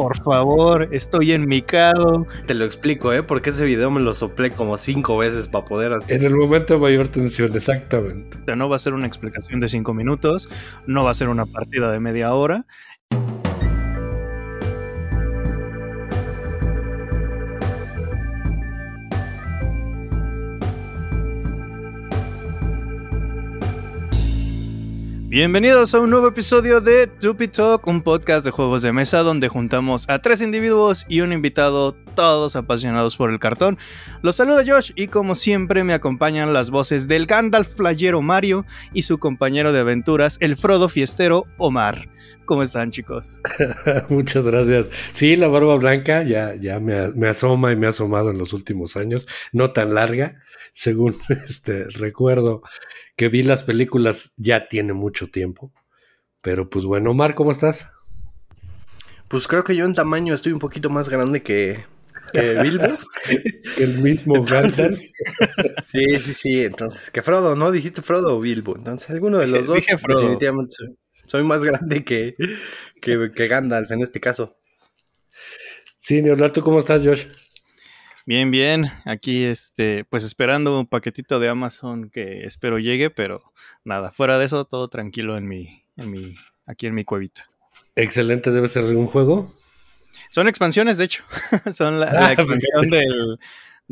Por favor, estoy en mi cado. Te lo explico, ¿eh? Porque ese video me lo soplé como cinco veces para poder hacer. En el momento de mayor tensión, exactamente. O sea, no va a ser una explicación de cinco minutos, no va a ser una partida de media hora. Bienvenidos a un nuevo episodio de Tupi Talk, un podcast de juegos de mesa donde juntamos a tres individuos y un invitado, todos apasionados por el cartón. Los saluda Josh y como siempre me acompañan las voces del Gandalf playero Mario y su compañero de aventuras, el Frodo fiestero Omar. ¿Cómo están chicos? Muchas gracias. Sí, la barba blanca ya, ya me, me, asoma y me ha asomado en los últimos años, no tan larga, según este recuerdo que vi las películas ya tiene mucho tiempo. Pero pues bueno, Omar, ¿cómo estás? Pues creo que yo en tamaño estoy un poquito más grande que, que Bilbo. el mismo Gandalf. sí, sí, sí. Entonces, que Frodo, ¿no? Dijiste Frodo o Bilbo. Entonces, alguno de los dos. Frodo. Definitivamente soy, más grande que, que, Gandalf en este caso. Sí, tú ¿cómo estás, Josh? Bien, bien. Aquí, este, pues esperando un paquetito de Amazon que espero llegue, pero nada, fuera de eso, todo tranquilo en mi, en mi, aquí en mi cuevita. Excelente, debe ser algún juego. Son expansiones, de hecho. Son la, ah, expansión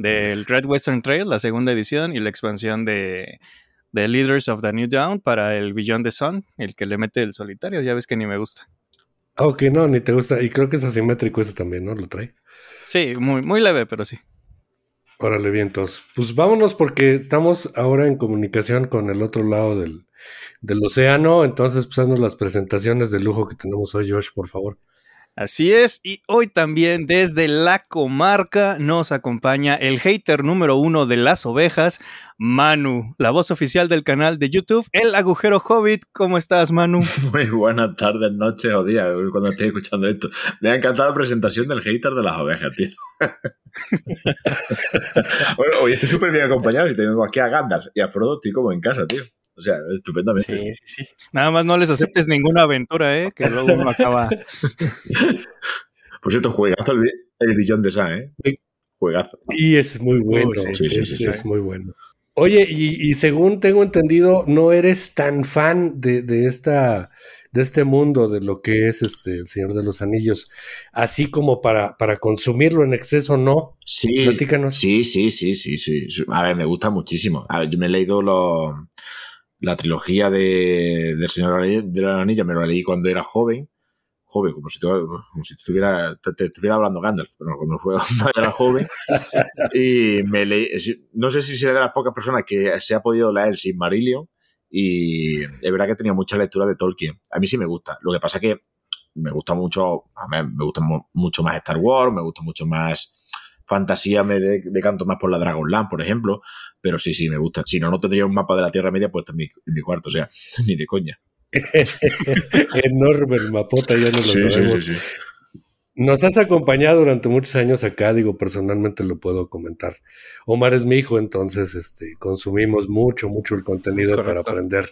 del, Red Western Trail, la segunda edición, y la expansión de, Leaders of the New Dawn para el billón de Sun, el que le mete el solitario, ya ves que ni me gusta. Ah, ok, no, ni te gusta. Y creo que es asimétrico eso también, ¿no? Lo trae. Sí, muy, muy leve, pero sí. Órale, vientos. Pues vámonos porque estamos ahora en comunicación con el otro lado del, del océano. Entonces, pues haznos las presentaciones de lujo que tenemos hoy, Josh, por favor. Así es, y hoy también desde la comarca nos acompaña el hater número uno de las ovejas, Manu, la voz oficial del canal de YouTube, El Agujero Hobbit. ¿Cómo estás, Manu? Muy buenas tardes, noches o días, eh, cuando estoy escuchando esto. Me ha encantado la presentación del hater de las ovejas, tío. hoy estoy súper bien acompañado y tengo aquí a Gandalf y a Frodo, estoy como en casa, tío. O sea, estupendamente. Sí, sí, sí. Nada más no les aceptes ninguna aventura, ¿eh? Que luego uno acaba. Por cierto, juegazo el, billón de esa, ¿eh? Juegazo. Y es muy bueno. Sí, sí, sí, es, muy bueno. Oye, y, según tengo entendido, no eres tan fan de, esta de este mundo, de lo que es este el Señor de los Anillos, así como para, para consumirlo en exceso, ¿no? Sí, Platícanos. sí, sí, sí, sí, sí. A ver, me gusta muchísimo. A ver, yo me he leído lo la trilogía de, del Señor de la Anilla me lo leí cuando era joven. Joven, como si, estuviera, te, estuviera hablando Gandalf, pero cuando, fue, cuando era joven. y me leí, no sé si será de las pocas personas que se ha podido leer el Silmarillion. Y es verdad que he tenido mucha lectura de Tolkien. A mí sí me gusta. Lo que pasa es que me gusta mucho, a mí me gusta mucho más Star Wars, me gusta mucho más fantasía me decanto más por la Dragonland, por ejemplo, pero sí, sí, me gusta. Si no, no tendría un mapa de la Tierra Media puesto en mi, cuarto, o sea, ni de coña. Enorme el mapota, ya no lo sabemos. Nos has acompañado durante muchos años acá, digo, personalmente lo puedo comentar. Omar es mi hijo, entonces este, consumimos mucho, mucho el contenido para aprender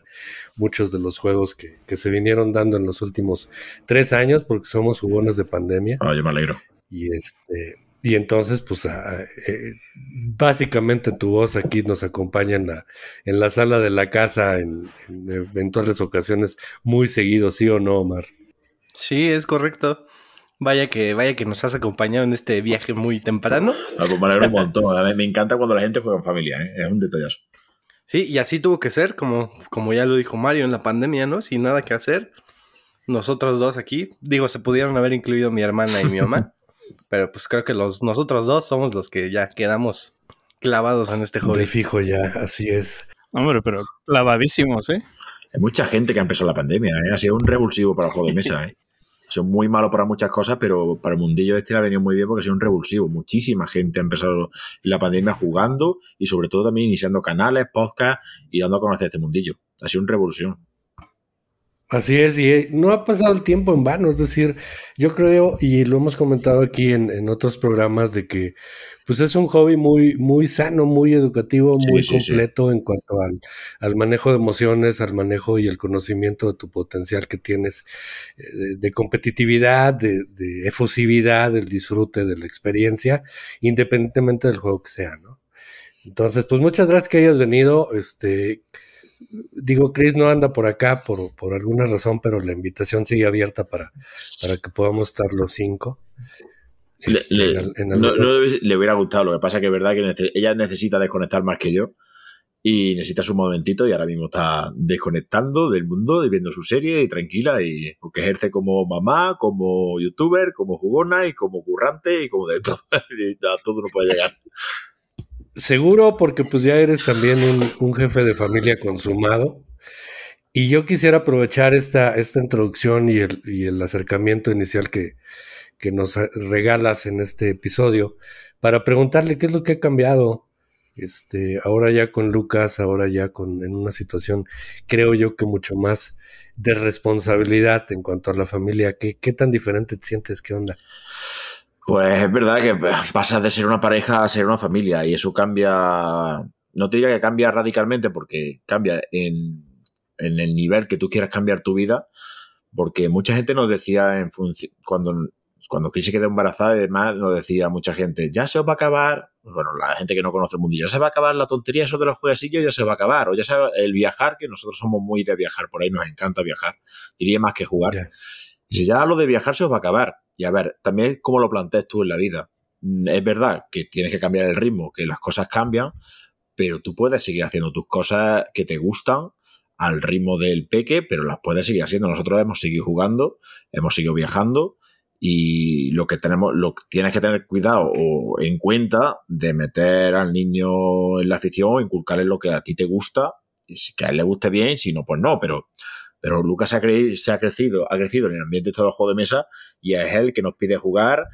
muchos de los juegos que, se vinieron dando en los últimos tres años, porque somos jugones de pandemia. Ah, yo me alegro. Y este, y entonces, pues ah, ah, eh, básicamente tu voz aquí nos acompaña en la, sala de la casa en, eventuales ocasiones muy seguido, ¿sí o no, Omar? Sí, es correcto. Vaya que, vaya que nos has acompañado en este viaje muy temprano. Pues, Acompañaron un montón. A mí me encanta cuando la gente juega en familia, ¿eh? es un detallazo. Sí, y así tuvo que ser, como, como ya lo dijo Mario en la pandemia, ¿no? Sin nada que hacer. Nosotros dos aquí, digo, se pudieron haber incluido mi hermana y mi mamá. Pero pues creo que los, nosotros dos somos los que ya quedamos clavados en este juego. De fijo ya, así es. Hombre, pero clavadísimos, ¿eh? Hay mucha gente que ha empezado la pandemia, ¿eh? ha sido un revulsivo para el juego de mesa, ¿eh? Son muy malos para muchas cosas, pero para el mundillo este ha venido muy bien porque ha sido un revulsivo. Muchísima gente ha empezado la pandemia jugando y sobre todo también iniciando canales, podcast y dando a conocer este mundillo. Ha sido una revolución. Así es, y eh, no ha pasado el tiempo en vano, es decir, yo creo, y lo hemos comentado aquí en, otros programas, de que pues es un hobby muy, muy sano, muy educativo, muy completo en cuanto al, manejo de emociones, al manejo y el conocimiento de tu potencial que tienes, eh, de, competitividad, de, de, efusividad, del disfrute, de la experiencia, independientemente del juego que sea, ¿no? Entonces, pues muchas gracias que hayas venido, este digo, Chris no anda por acá por, alguna razón, pero la invitación sigue abierta para, para que podamos estar los cinco. le, este, no, le hubiera gustado, lo que pasa es que es verdad que ella necesita desconectar más que yo y necesita su momentito y ahora mismo está desconectando del mundo y viendo su serie y tranquila y porque ejerce como mamá, como youtuber, como jugona y como currante y como de todo. y todo no puede llegar. Seguro porque pues ya eres también un, jefe de familia consumado. Y yo quisiera aprovechar esta, esta introducción y el, acercamiento inicial que, nos regalas en este episodio para preguntarle qué es lo que ha cambiado. Este, ahora ya con Lucas, ahora ya con, en una situación, creo yo que mucho más de responsabilidad en cuanto a la familia. ¿Qué, qué tan diferente te sientes? ¿Qué onda? Pues es verdad que pasas de ser una pareja a ser una familia y eso cambia, no te diría que cambia radicalmente porque cambia en, el nivel que tú quieras cambiar tu vida, porque mucha gente nos decía en cuando cuando Chris se quedó embarazada y demás, nos decía mucha gente, ya se os va a acabar, pues bueno, la gente que no conoce el mundo, ya se va a acabar la tontería, eso de los jueguecillos ya se va a acabar, o ya sea el viajar, que nosotros somos muy de viajar por ahí, nos encanta viajar, diría más que jugar. si ya lo de viajar se os va a acabar. Y a ver, también cómo lo planteas tú en la vida. Mm, es verdad que tienes que cambiar el ritmo, que las cosas cambian, pero tú puedes seguir haciendo tus cosas que te gustan al ritmo del peque, pero las puedes seguir haciendo. Nosotros hemos seguido jugando, hemos seguido viajando y lo que tenemos, lo tienes que tener cuidado o en cuenta de meter al niño en la afición, inculcarle lo que a ti te gusta, y si que a él le guste bien, si no, pues no, pero pero Lucas ha se ha, crecido, ha crecido en el ambiente de el juego de mesa y es él que nos pide jugar.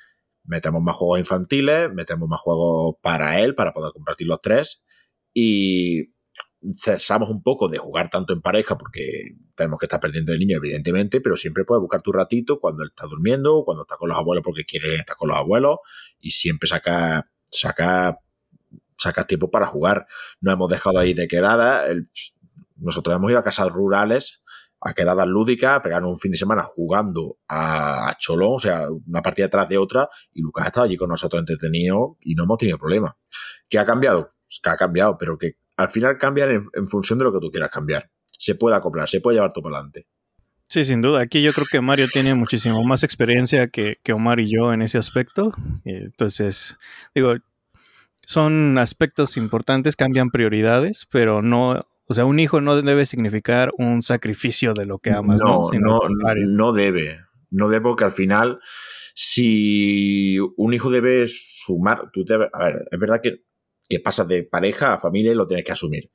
Metemos más juegos infantiles, metemos más juegos para él, para poder compartir los tres. Y cesamos un poco de jugar tanto en pareja porque tenemos que estar perdiendo el niño, evidentemente, pero siempre puedes buscar tu ratito cuando él está durmiendo, cuando está con los abuelos porque quiere estar con los abuelos y siempre saca, saca, saca tiempo para jugar. No hemos dejado ahí de quedada. nosotros hemos ido a casas rurales a quedadas lúdicas, pegaron un fin de semana jugando a Cholón, o sea, una partida atrás de otra, y Lucas ha estado allí con nosotros entretenido y no hemos tenido problema. ¿Qué ha cambiado? Pues que ha cambiado, pero que al final cambian en, función de lo que tú quieras cambiar. Se puede acoplar, se puede llevar todo para adelante. Sí, sin duda. Aquí yo creo que Mario tiene muchísimo más experiencia que, que Omar y yo en ese aspecto. Eh, entonces, digo, son aspectos importantes, cambian prioridades, pero no o sea, un hijo no debe significar un sacrificio de lo que amas, ¿no? No, no, debe. No debe porque al final, si un hijo debe sumar, tú a ver, es verdad que, que pasas de pareja a familia y lo tienes que asumir.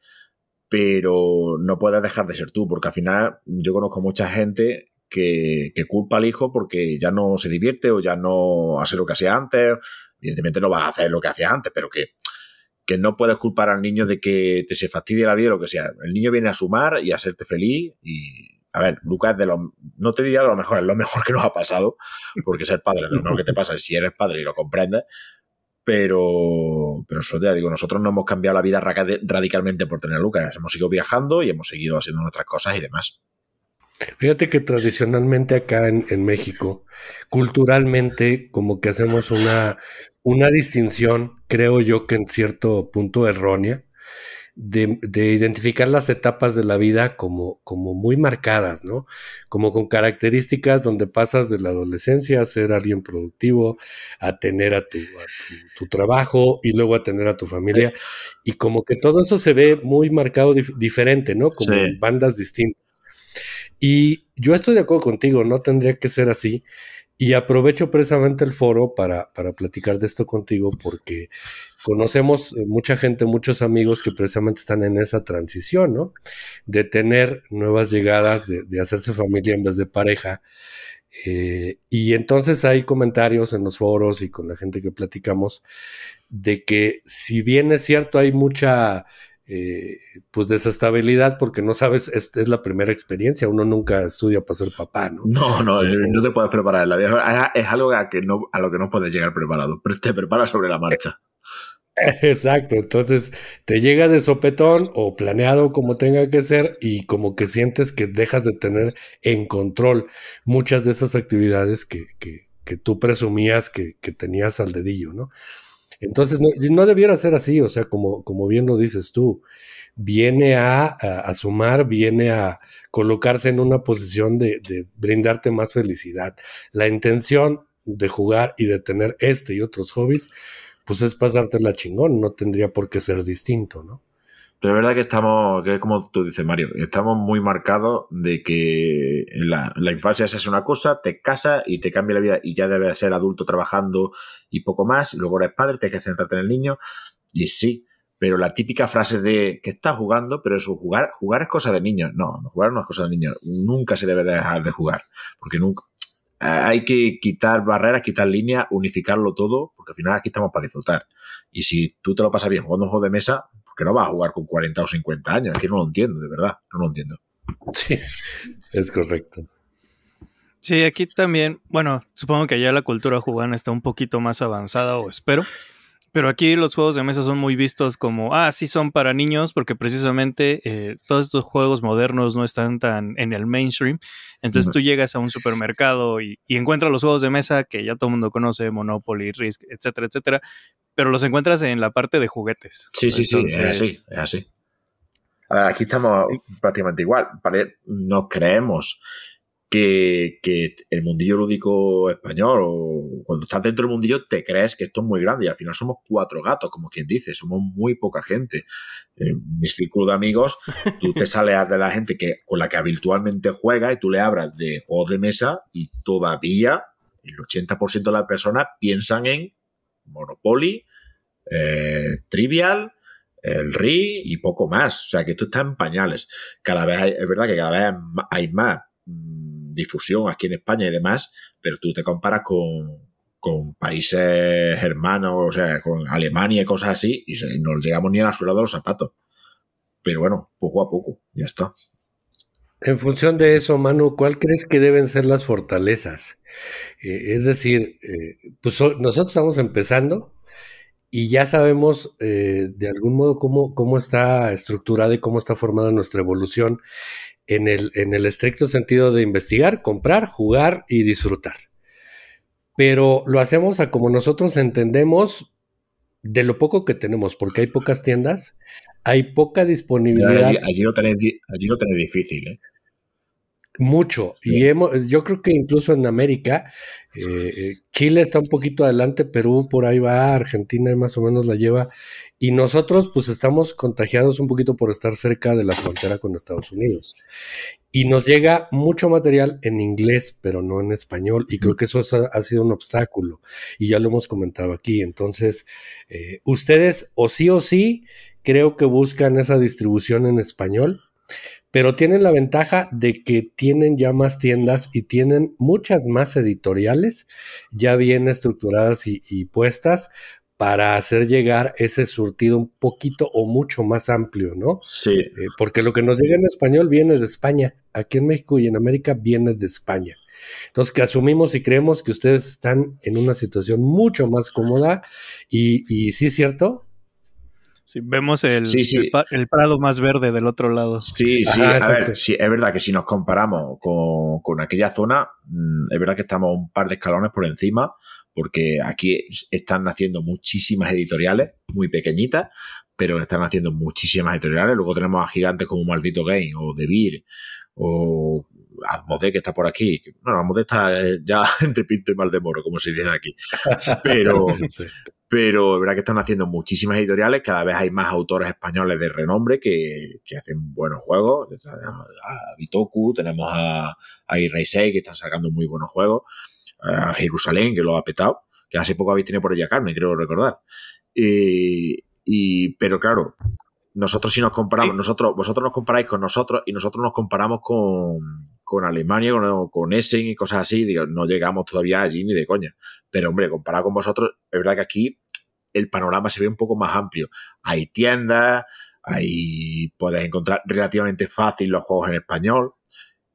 Pero no puedes dejar de ser tú, porque al final yo conozco mucha gente que, culpa al hijo porque ya no se divierte o ya no hace lo que hacía antes. Evidentemente no va a hacer lo que hacía antes, pero que que no puedes culpar al niño de que te se fastidie la vida o lo que sea. El niño viene a sumar y a hacerte feliz y... A ver, Lucas, de lo, no te diría lo mejor, es lo mejor que nos ha pasado, porque ser padre es lo mejor que te pasa si eres padre y lo comprendes, pero, pero eso ya digo, nosotros no hemos cambiado la vida radicalmente por tener a Lucas, hemos seguido viajando y hemos seguido haciendo nuestras cosas y demás. Fíjate que tradicionalmente acá en, México, culturalmente, como que hacemos una, una, distinción, creo yo que en cierto punto errónea, de, identificar las etapas de la vida como, como muy marcadas, ¿no? Como con características donde pasas de la adolescencia a ser alguien productivo, a tener a tu, tu, trabajo y luego a tener a tu familia. Y como que todo eso se ve muy marcado diferente, ¿no? Como bandas distintas. Y yo estoy de acuerdo contigo, no tendría que ser así. Y aprovecho precisamente el foro para, platicar de esto contigo porque conocemos eh, mucha gente, muchos amigos que precisamente están en esa transición, ¿no? De tener nuevas llegadas, de, de hacerse familia en vez de pareja. Eh, y entonces hay comentarios en los foros y con la gente que platicamos de que si bien es cierto hay mucha eh, pues desestabilidad porque no sabes, este es la primera experiencia, uno nunca estudia para ser papá, ¿no? No, no, eh, no te puedes preparar la es algo a, que no, a lo que no puedes llegar preparado, pero te preparas sobre la marcha. Exacto, entonces te llega de sopetón o planeado como tenga que ser y como que sientes que dejas de tener en control muchas de esas actividades que, que, que tú presumías que, que tenías al dedillo, ¿no? Entonces, no, no, debiera ser así, o sea, como, como bien lo dices tú, viene a, sumar, viene a colocarse en una posición de, de, brindarte más felicidad. La intención de jugar y de tener este y otros hobbies, pues es pasarte la chingón, no tendría por qué ser distinto, ¿no? Pero es verdad que estamos, que es como tú dices, Mario, estamos muy marcados de que la, infancia se es una cosa, te casas y te cambia la vida y ya debes ser adulto trabajando y poco más, y luego eres padre, tienes que centrarte en el niño, y sí, pero la típica frase de que estás jugando, pero eso, jugar, jugar es cosa de niños. No, jugar no es cosa de niños. Nunca se debe dejar de jugar, porque nunca. Hay que quitar barreras, quitar líneas, unificarlo todo, porque al final aquí estamos para disfrutar. Y si tú te lo pasas bien jugando un juego de mesa, que no va a jugar con 40 o 50 años. Aquí no lo entiendo, de verdad, no lo entiendo. Sí, es correcto. Sí, aquí también, bueno, supongo que ya la cultura jugana está un poquito más avanzada, o espero, pero aquí los juegos de mesa son muy vistos como, ah, sí son para niños, porque precisamente eh, todos estos juegos modernos no están tan en el mainstream. Entonces tú llegas a un supermercado y, y, encuentras los juegos de mesa que ya todo el mundo conoce, Monopoly, Risk, etcétera, etcétera, pero los encuentras en la parte de juguetes. Sí, sí, sí, es así, así. Ah, aquí estamos prácticamente igual. No creemos que, el mundillo lúdico español, o cuando estás dentro del mundillo, te crees que esto es muy grande y al final somos cuatro gatos, como quien dice, somos muy poca gente. En eh, mi círculo de amigos, tú te sales de la gente que, con la que habitualmente juega y tú le hablas de juegos de mesa y todavía el 80% de las personas piensan en Monopoly, eh, Trivial, el RI y poco más. O sea, que esto está en pañales. Cada vez es verdad que cada vez hay más mm, difusión aquí en España y demás, pero tú te comparas con, con países hermanos, o sea, con Alemania y cosas así, y no llegamos ni a la suela de los zapatos. Pero bueno, poco a poco, ya está. En función de eso, Manu, ¿cuál crees que deben ser las fortalezas? Eh, es decir, eh, pues, nosotros estamos empezando y ya sabemos eh, de algún modo cómo, cómo está estructurada y cómo está formada nuestra evolución en el, en el estricto sentido de investigar, comprar, jugar y disfrutar. Pero lo hacemos a como nosotros entendemos de lo poco que tenemos, porque hay pocas tiendas, hay poca disponibilidad. Allí, no lo difícil, ¿eh? Mucho. Y yo creo que incluso en América, eh, eh, Chile está un poquito adelante, Perú por ahí va, Argentina más o menos la lleva. Y nosotros pues estamos contagiados un poquito por estar cerca de la frontera con Estados Unidos. Y nos llega mucho material en inglés, pero no en español. Y creo mm. que eso ha, sido un obstáculo. Y ya lo hemos comentado aquí. Entonces, eh, ustedes o sí o sí creo que buscan esa distribución en español, pero tienen la ventaja de que tienen ya más tiendas y tienen muchas más editoriales ya bien estructuradas y, puestas para hacer llegar ese surtido un poquito o mucho más amplio, ¿no? Sí. Eh, porque lo que nos llega en español viene de España. Aquí en México y en América viene de España. Entonces, que asumimos y creemos que ustedes están en una situación mucho más cómoda y, y sí es cierto, vemos el, prado más verde del otro lado. Sí, sí, a ver, es verdad que si nos comparamos con, aquella zona, mm, es verdad que estamos un par de escalones por encima, porque aquí están naciendo muchísimas editoriales, muy pequeñitas, pero están haciendo muchísimas editoriales. Luego tenemos a gigantes como Maldito Game o De Beer o admodé que está por aquí. Bueno, Asmodee está eh, ya entre Pinto y Maldemoro, como se dice aquí. Pero, pero es verdad que están haciendo muchísimas editoriales, cada vez hay más autores españoles de renombre que, hacen buenos juegos, a Bitoku, tenemos a, a que están sacando muy buenos juegos, a Jerusalén que lo ha petado, que hace poco habéis tenido por ella Carmen creo recordar. Y, y, pero claro, nosotros si nos comparamos, nosotros, vosotros nos comparáis con nosotros y nosotros nos comparamos con, Alemania, con, Essen y cosas así, no llegamos todavía allí ni de coña. Pero, hombre, comparado con vosotros, es verdad que aquí el panorama se ve un poco más amplio. Hay tiendas, ahí puedes encontrar relativamente fácil los juegos en español.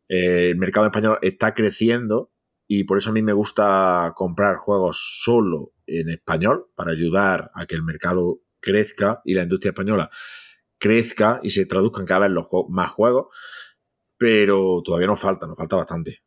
Eh, el mercado español está creciendo y por eso a mí me gusta comprar juegos solo en español para ayudar a que el mercado crezca y la industria española crezca y se traduzcan cada vez los más juegos, pero todavía nos falta, nos falta bastante.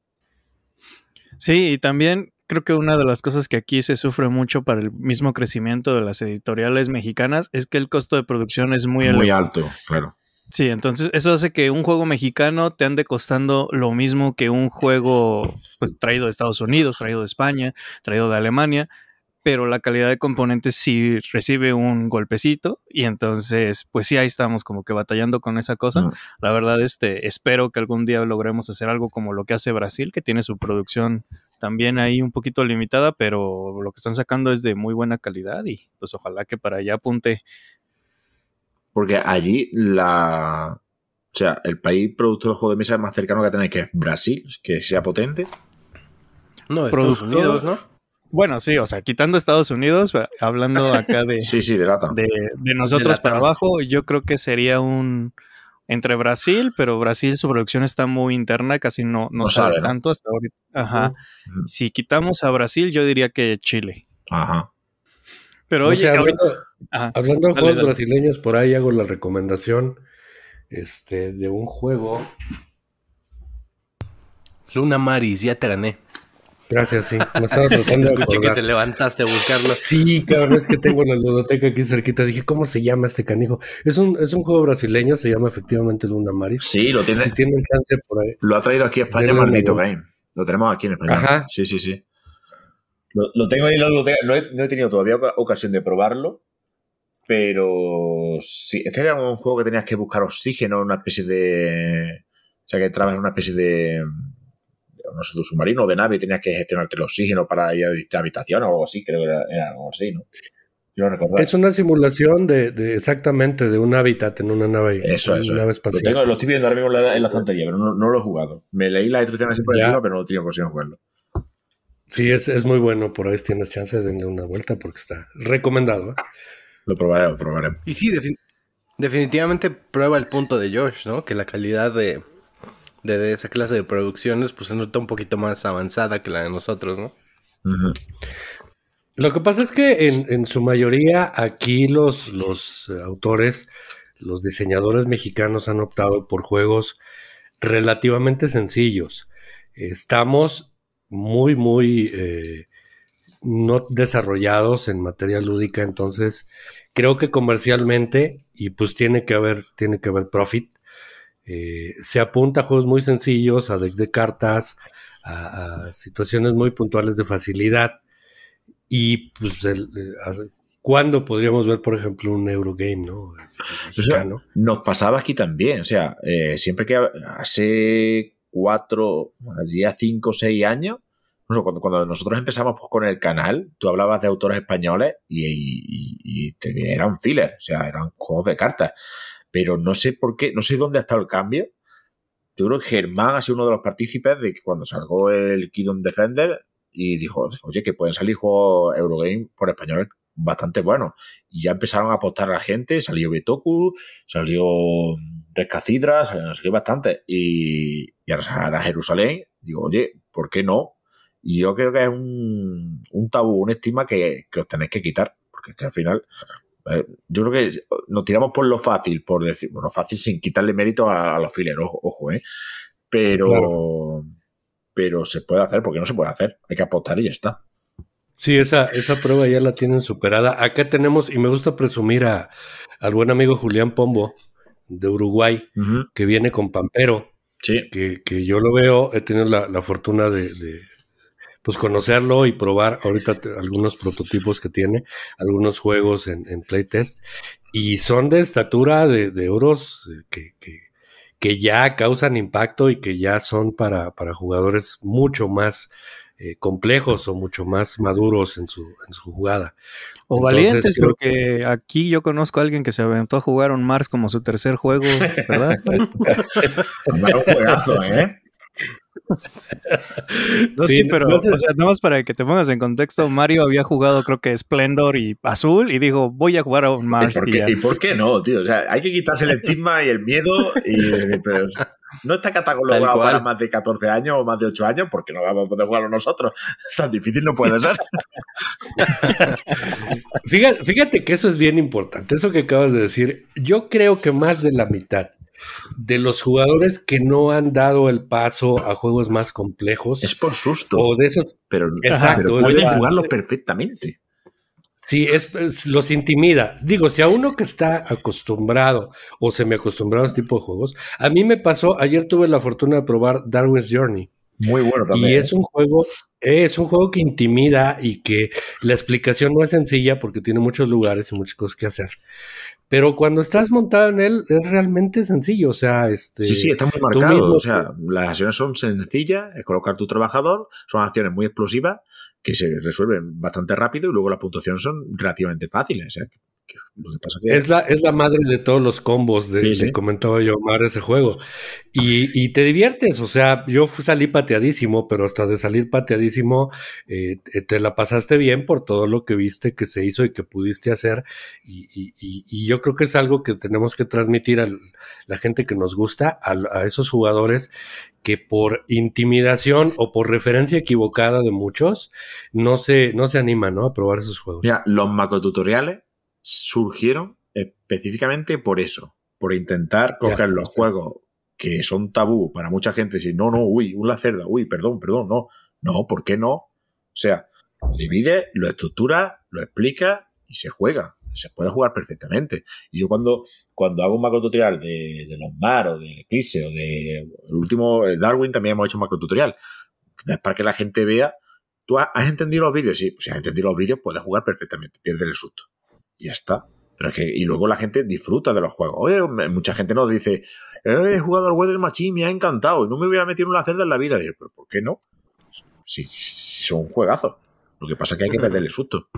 Sí, y también creo que una de las cosas que aquí se sufre mucho para el mismo crecimiento de las editoriales mexicanas es que el costo de producción es muy, muy alto. Claro. Sí, entonces eso hace que un juego mexicano te ande costando lo mismo que un juego pues, traído de Estados Unidos, traído de España, traído de Alemania pero la calidad de componentes sí recibe un golpecito y entonces pues sí ahí estamos como que batallando con esa cosa. La verdad este espero que algún día logremos hacer algo como lo que hace Brasil que tiene su producción también ahí un poquito limitada, pero lo que están sacando es de muy buena calidad y pues ojalá que para allá apunte porque allí la o sea, el país productor de juegos de mesa más cercano que tener que es Brasil, que sea potente. No, Estados Unidos, ¿no? Bueno, sí, o sea, quitando Estados Unidos, eh, hablando acá de, de, nosotros para abajo, yo creo que sería un entre Brasil, pero Brasil su producción está muy interna, casi no, no, sale tanto hasta ahorita. Ajá. Si quitamos a Brasil, yo diría que Chile. Ajá. Pero oye, hablando, de juegos brasileños, por ahí hago la recomendación este, de un juego. Luna Maris, ya te gané. Gracias, sí. Me estaba tratando Escuché de que te levantaste a buscarlo. Sí, cabrón, es que tengo la biblioteca aquí cerquita. Dije, ¿cómo se llama este canijo? Es un, es un juego brasileño, se llama efectivamente Luna Maris. Sí, lo tiene. Si tienen chance por ahí. Lo ha traído aquí a España Maldito Game. Lo tenemos aquí en España. Ajá. Sí, sí, sí. Lo, tengo ahí en la ludoteca. No he, no he, tenido todavía ocasión de probarlo, pero sí. Este era un juego que tenías que buscar oxígeno, una especie de... O sea, que trabas en una especie de no sé, de submarino o de nave, tenías que gestionarte el oxígeno para ir a distintas habitaciones o algo así, creo que era, era algo así, ¿no? es una simulación de, exactamente de un hábitat en una nave, eso, eso, una Lo, estoy viendo ahora mismo en la estantería, pero no, lo he jugado. Me leí la instrucción así por de pero no tenía si de jugarlo. Sí, es, es, muy bueno. Por ahí tienes chance de darle una vuelta porque está recomendado. ¿eh? Lo probaré, lo probaré. Y sí, definitivamente prueba el punto de Josh, ¿no? Que la calidad de, de esa clase de producciones, pues se nota un poquito más avanzada que la de nosotros, ¿no? Lo que pasa es que en, su mayoría aquí los, los eh, autores, los diseñadores mexicanos han optado por juegos relativamente sencillos. Estamos muy, muy eh, no desarrollados en materia lúdica, entonces creo que comercialmente, y pues tiene que haber, tiene que haber profit, eh, se apunta a juegos muy sencillos, a de cartas, a, situaciones muy puntuales de facilidad. Y pues, eh, ¿cuándo podríamos ver, por ejemplo, un Eurogame, no? Este, pues, nos pasaba aquí también, o sea, eh, siempre que hace cuatro, diría cinco o seis años, cuando, nosotros empezamos pues, con el canal, tú hablabas de autores españoles y, era un filler, o sea, eran juegos de cartas pero no sé por qué, no sé dónde ha estado el cambio. Yo creo que Germán ha sido uno de los partícipes de que cuando salgo el Kidon Defender y dijo, oye, que pueden salir juegos Eurogame por español bastante buenos. Y ya empezaron a apostar la gente, salió Betoku, salió Rescacidra, salió bastante. Y, ahora Jerusalén, digo, oye, ¿por qué no? Y yo creo que es un, tabú, un estima que, que os tenéis que quitar, porque es que al final eh, yo creo que nos tiramos por lo fácil, por decir, bueno, fácil sin quitarle mérito a, los fileros, ojo, ¿eh? Pero, pero se puede hacer, porque no se puede hacer, hay que apostar y ya está. Sí, esa, esa prueba ya la tienen superada. Acá tenemos, y me gusta presumir a, al buen amigo Julián Pombo de Uruguay, que viene con Pampero. Que, yo lo veo, he tenido la, fortuna de, pues conocerlo y probar ahorita algunos prototipos que tiene, algunos juegos en, en playtest, y son de estatura de, de euros eh, que, que, ya causan impacto y que ya son para, para jugadores mucho más eh, complejos o mucho más maduros en su, en su jugada. O valientes, porque que... aquí yo conozco a alguien que se aventó a jugar un Mars como su tercer juego, ¿verdad? un juegazo, ¿eh? no, sí, pero, o sea, nada más para que te pongas en contexto, Mario había jugado, creo que Splendor y Azul, y dijo, voy a jugar a un Mars. ¿Y por, qué, no, tío? O sea, hay que quitarse el estigma y el miedo, y, eh, no está catalogado para más de 14 años o más de 8 años, porque no vamos a poder jugarlo nosotros. Tan difícil no puede ser. fíjate, fíjate que eso es bien importante, eso que acabas de decir. Yo creo que más de la mitad de los jugadores que no han dado el paso a juegos más complejos. Es por susto. O de esos. Pero, exacto, pueden jugarlo perfectamente. Sí, es, los intimida. Digo, si a uno que está acostumbrado o se me acostumbrado a este tipo de juegos, a mí me pasó, ayer tuve la fortuna de probar Darwin's Journey. Muy bueno también. Y es ¿eh? un juego, es un juego que intimida y que la explicación no es sencilla porque tiene muchos lugares y muchas cosas que hacer. Pero cuando estás montado en él es realmente sencillo, o sea, este... Sí, sí, está muy marcado, o sea, las acciones son sencillas, es colocar tu trabajador, son acciones muy explosivas que se resuelven bastante rápido y luego las puntuaciones son relativamente fáciles. que ¿eh? Es, la, es la madre de todos los combos de, comentaba yo, Omar, ese juego. Y, te diviertes, o sea, yo salí pateadísimo, pero hasta de salir pateadísimo eh, eh, te la pasaste bien por todo lo que viste que se hizo y que pudiste hacer. Y, yo creo que es algo que tenemos que transmitir a la gente que nos gusta, a, esos jugadores que por intimidación o por referencia equivocada de muchos, no se, no se animan a probar esos juegos. Ya, los macotutoriales surgieron específicamente por eso, por intentar coger los juegos que son tabú para mucha gente, si no, no, uy, una cerda, uy, perdón, perdón, no, no, ¿por qué no? O sea, lo divide, lo estructura, lo explica y se juega. Se puede jugar perfectamente. Y yo cuando, cuando hago un macro tutorial de, los mar o del eclipse o de el último Darwin también hemos hecho un macro tutorial. para que la gente vea. ¿Tú has entendido los vídeos? si has entendido los vídeos puedes jugar perfectamente, pierde el susto. Y ya está. y luego la gente disfruta de los juegos. Oye, mucha gente nos dice, eh, he jugado al Weather Machine, me ha encantado, y no me hubiera metido en una celda en la vida. yo, pero ¿por qué no? Si, si son juegazos. Lo que pasa es que hay que el susto.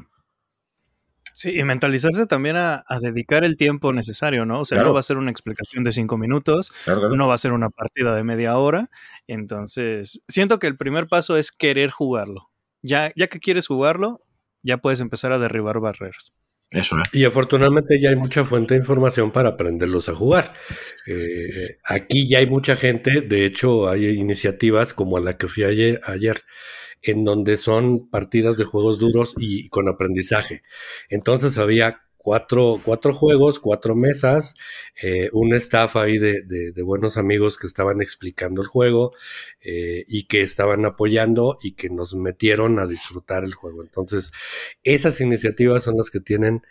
Sí, y mentalizarse también a, dedicar el tiempo necesario, ¿no? O sea, no va a ser una explicación de cinco minutos, no va a ser una partida de media hora. Entonces, siento que el primer paso es querer jugarlo. Ya, ya que quieres jugarlo, ya puedes empezar a derribar barreras. ¿eh? Y afortunadamente ya hay mucha fuente de información para aprenderlos a jugar. Eh, aquí ya hay mucha gente, de hecho hay iniciativas como la que fui ayer, en donde son partidas de juegos duros y con aprendizaje. Entonces había cuatro, juegos, cuatro mesas, eh, un staff ahí de, buenos amigos que estaban explicando el juego eh, y que estaban apoyando y que nos metieron a disfrutar el juego. Entonces, esas iniciativas son las que tienen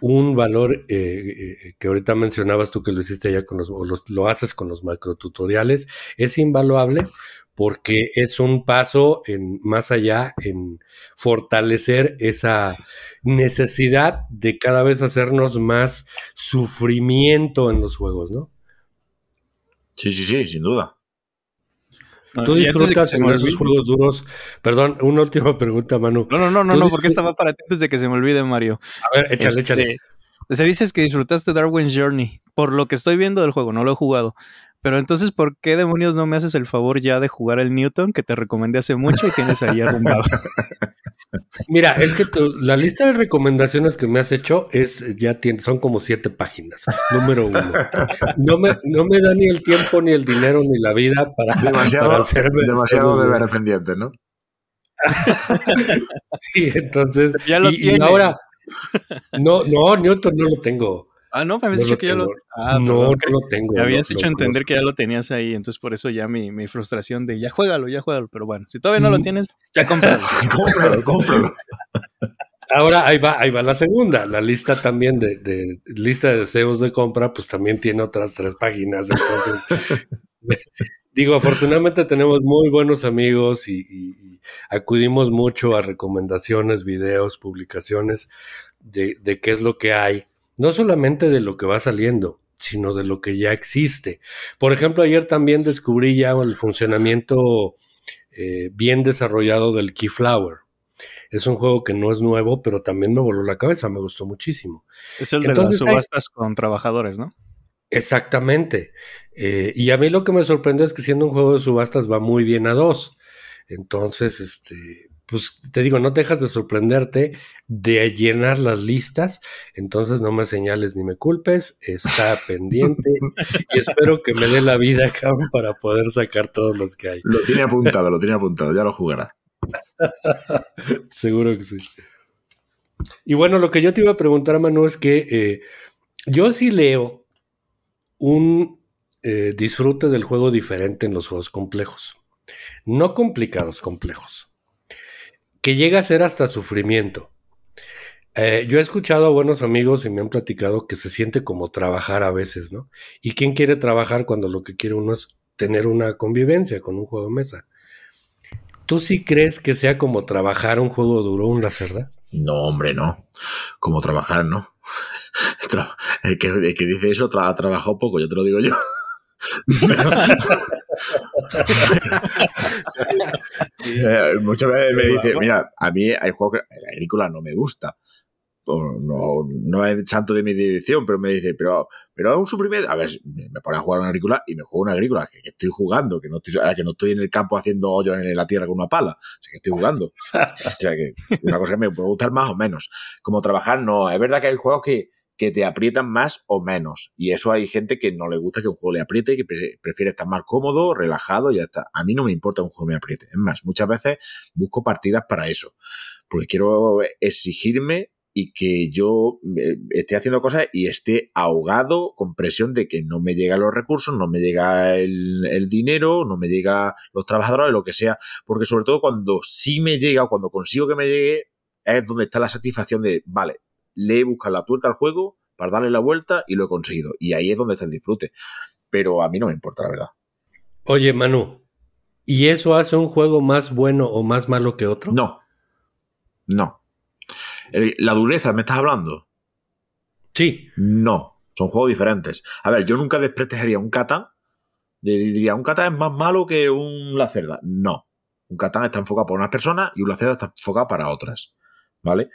un valor eh, eh, eh, que ahorita mencionabas tú que lo hiciste ya con los, o lo haces con los macro tutoriales, es invaluable porque es un paso en, más allá en fortalecer esa necesidad de cada vez hacernos más sufrimiento en los juegos, ¿no? Sí, sí, sí, sin duda. Ah, Tú disfrutas en esos juegos duros. Perdón, una última pregunta, Manu. No, no, no, no, porque esta para ti antes de que se me olvide, Mario. A ver, échale, échale. Este, se dices que disfrutaste Darwin's Journey, por lo que estoy viendo del juego, no lo he jugado. Pero entonces, ¿por qué demonios no me haces el favor ya de jugar el Newton que te recomendé hace mucho y tienes ahí arrumbado? Mira, es que la lista de recomendaciones que me has hecho es ya tiene, son como siete páginas. Número uno. No me, no me da ni el tiempo, ni el dinero, ni la vida para, para hacerme demasiado deber pendiente, ¿no? sí, entonces. Ya y, ahora, no, no, Newton no lo tengo. Ah, no, me habías dicho que ya lo. Ah, no, no lo tengo. Me habías hecho entender que ya lo tenías ahí, entonces por eso ya mi, frustración de ya juégalo, ya juégalo. Pero bueno, si todavía no lo mm. tienes, ya cómpralo. cómpralo, cómpralo. Ahora ahí va, ahí va la segunda. La lista también de, lista de deseos de compra, pues también tiene otras tres páginas. Entonces, digo, afortunadamente tenemos muy buenos amigos y, acudimos mucho a recomendaciones, videos, publicaciones de qué es lo que hay no solamente de lo que va saliendo, sino de lo que ya existe. Por ejemplo, ayer también descubrí ya el funcionamiento eh, bien desarrollado del Keyflower. Es un juego que no es nuevo, pero también me voló la cabeza, me gustó muchísimo. Es el de subastas con trabajadores, ¿no? Exactamente. Eh, y a mí lo que me sorprendió es que siendo un juego de subastas va muy bien a dos. Entonces, este, pues te digo, no dejas de sorprenderte de llenar las listas, entonces no me señales ni me culpes, está pendiente y espero que me dé la vida, acá para poder sacar todos los que hay. Lo tiene apuntado, lo tiene apuntado, ya lo jugará. Seguro que sí. Y bueno, lo que yo te iba a preguntar, Manu, es que eh, yo sí leo un eh, disfrute del juego diferente en los juegos complejos. No complicados, complejos que llega a ser hasta sufrimiento. Eh, yo he escuchado a buenos amigos y me han platicado que se siente como trabajar a veces, ¿no? ¿Y quién quiere trabajar cuando lo que quiere uno es tener una convivencia con un juego de mesa? ¿Tú sí crees que sea como trabajar un juego duro, un cerda? No, hombre, no. Como trabajar, ¿no? El, que, dice eso trabajó poco, yo te lo digo yo. Eh, muchas veces me dice, mira, a mí hay juegos que el agrícola no me gusta. No, no es santo de mi dirección, pero me dice, pero, pero es un sufrimiento. A ver, me pone a jugar una agrícola y me juego una agrícola que, que estoy jugando, que no estoy, que no estoy en el campo haciendo hoyo en la tierra con una pala. O que estoy jugando. o sea, que una cosa que me puede gustar más o menos. Como trabajar, no. Es verdad que hay juegos que, que te aprietan más o menos. Y eso hay gente que no le gusta que un juego le apriete, que prefiere estar más cómodo, relajado, y ya está. A mí no me importa que un juego me apriete. Es más, muchas veces busco partidas para eso. Porque quiero exigirme y que yo eh, esté haciendo cosas y esté ahogado con presión de que no me llegan los recursos, no me llega el, el, dinero, no me llega los trabajadores, lo que sea. Porque sobre todo cuando sí me llega o cuando consigo que me llegue, es donde está la satisfacción de, vale, le he buscado la tuerca al juego para darle la vuelta y lo he conseguido. Y ahí es donde se disfrute. Pero a mí no me importa, la verdad. Oye, Manu, ¿y eso hace un juego más bueno o más malo que otro? No. No. La dureza, ¿me estás hablando? Sí. No. Son juegos diferentes. A ver, yo nunca desprestigiaría un Catán. Diría, un Catán es más malo que un Lacerda. No. Un Catán está enfocado por unas personas y un Lacerda está enfocado para otras. ¿Vale?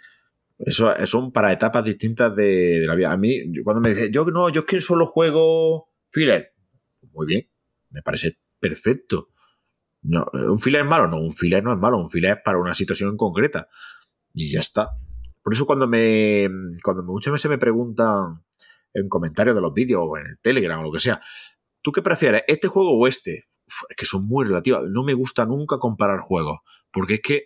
Eso son para etapas distintas de, la vida. A mí, cuando me dice, yo no, yo es que solo juego filler. Pues muy bien, me parece perfecto. No, ¿Un filler es malo? No, un filler no es malo, un filler es para una situación concreta. Y ya está. Por eso cuando me. Cuando muchas veces me preguntan en comentarios de los vídeos o en el Telegram o lo que sea, ¿tú qué prefieres? ¿Este juego o este? es que son muy relativas. No me gusta nunca comparar juegos. Porque es que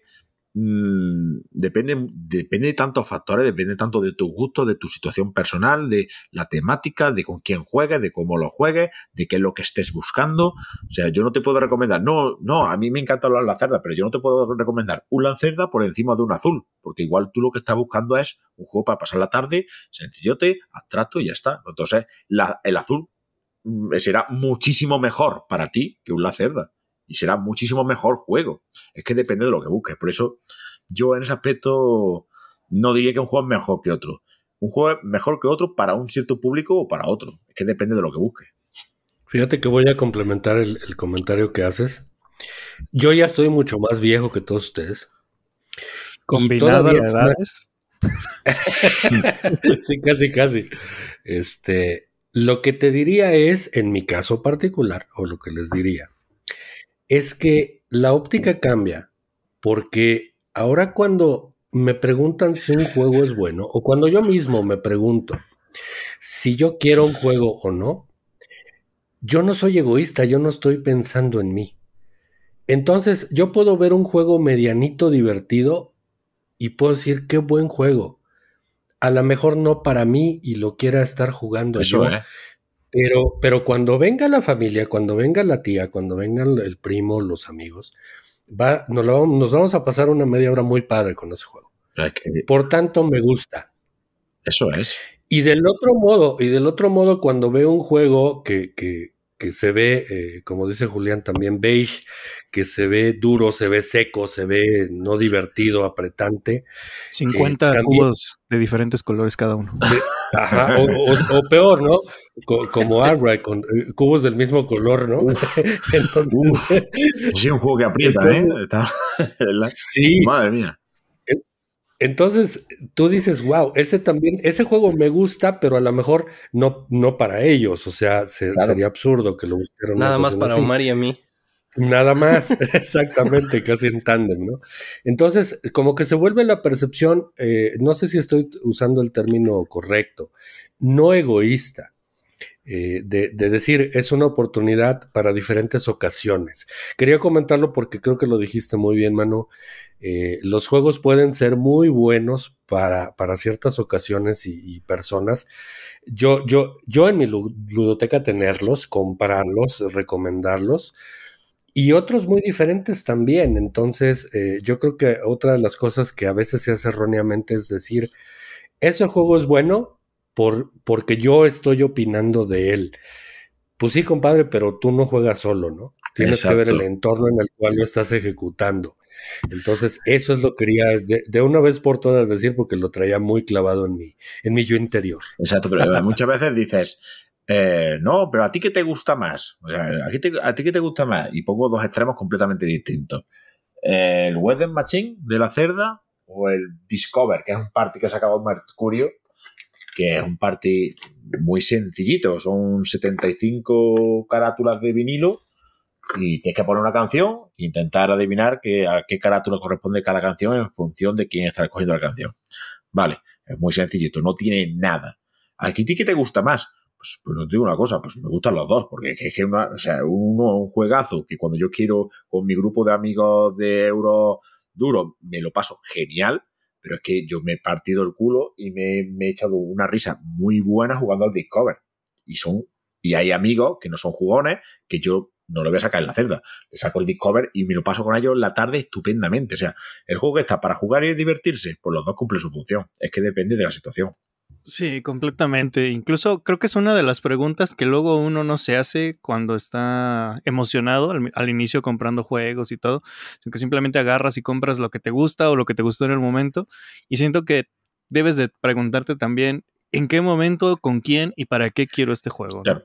Mm, depende, depende de tantos factores, depende tanto de tu gusto, de tu situación personal, de la temática, de con quién juegues, de cómo lo juegues, de qué es lo que estés buscando. O sea, yo no te puedo recomendar, no, no, a mí me encanta la cerda, pero yo no te puedo recomendar un cerda por encima de un azul, porque igual tú lo que estás buscando es un juego para pasar la tarde, sencillote, abstracto y ya está. Entonces, el azul mm, será muchísimo mejor para ti que un lacerda y será muchísimo mejor juego. Es que depende de lo que busques. Por eso yo en ese aspecto no diría que un juego es mejor que otro. Un juego es mejor que otro para un cierto público o para otro. Es que depende de lo que busque. Fíjate que voy a complementar el, comentario que haces. Yo ya estoy mucho más viejo que todos ustedes. Combinado las sí, casi, casi. Este, lo que te diría es, en mi caso particular, o lo que les diría, es que la óptica cambia, porque ahora cuando me preguntan si un juego es bueno, o cuando yo mismo me pregunto si yo quiero un juego o no, yo no soy egoísta, yo no estoy pensando en mí. Entonces, yo puedo ver un juego medianito divertido y puedo decir, qué buen juego. A lo mejor no para mí y lo quiera estar jugando yo. ¿eh? Pero, pero cuando venga la familia, cuando venga la tía, cuando vengan el primo, los amigos, va, nos, vamos, nos vamos a pasar una media hora muy padre con ese juego. Por tanto, me gusta. Eso es. Y del otro modo, y del otro modo, cuando veo un juego que, que, que se ve, eh, como dice Julián también, beige, que se ve duro, se ve seco, se ve no divertido, apretante. 50 cubos de diferentes colores cada uno. o, peor, ¿no? como Arwright, con eh, cubos del mismo color, ¿no? Entonces, pues un juego que aprieta, ¿eh? sí. Madre mía. Entonces tú dices, wow, ese también, ese juego me gusta, pero a lo mejor no, no para ellos. O sea, sería absurdo que lo buscaran. Nada más para Omar y a mí. Nada más, exactamente, casi en tándem, ¿no? Entonces, como que se vuelve la percepción, eh, no sé si estoy usando el término correcto, no egoísta, eh, de, decir, es una oportunidad para diferentes ocasiones. Quería comentarlo porque creo que lo dijiste muy bien, Manu. Eh, los juegos pueden ser muy buenos para, para ciertas ocasiones y, personas. Yo, yo, yo en mi ludoteca tenerlos, comprarlos, recomendarlos. Y otros muy diferentes también. Entonces, eh, yo creo que otra de las cosas que a veces se hace erróneamente es decir, ese juego es bueno, porque yo estoy opinando de él. Pues sí, compadre, pero tú no juegas solo, ¿no? Tienes que ver el entorno en el cual lo estás ejecutando. Entonces, eso es lo que quería de, una vez por todas decir, porque lo traía muy clavado en mi, en mi yo interior. Exacto, pero muchas veces dices, eh, no, pero a ti que te gusta más. ¿a, ti, qué que te gusta más. Y pongo dos extremos completamente distintos. El Wedding Machine de la Cerda o el Discover, que es un party que ha sacado Mercurio, que es un party muy sencillito, son 75 carátulas de vinilo y tienes que poner una canción e intentar adivinar que, a qué carátula corresponde cada canción en función de quién está escogiendo la canción. Vale, es muy sencillito, no tiene nada. ¿A ti qué te gusta más? Pues, pues no te digo una cosa, pues me gustan los dos, porque es que sea, uno es un juegazo que cuando yo quiero con mi grupo de amigos de euro duro me lo paso genial pero es que yo me he partido el culo y me, he echado una risa muy buena jugando al Discover. Y son y hay amigos que no son jugones que yo no lo voy a sacar en la cerda. Le saco el Discover y me lo paso con ellos la tarde estupendamente. O sea, el juego que está para jugar y divertirse, pues los dos cumplen su función. Es que depende de la situación. Sí, completamente. Incluso creo que es una de las preguntas que luego uno no se hace cuando está emocionado al, inicio comprando juegos y todo, sino que simplemente agarras y compras lo que te gusta o lo que te gustó en el momento. Y siento que debes de preguntarte también en qué momento, con quién y para qué quiero este juego. Claro.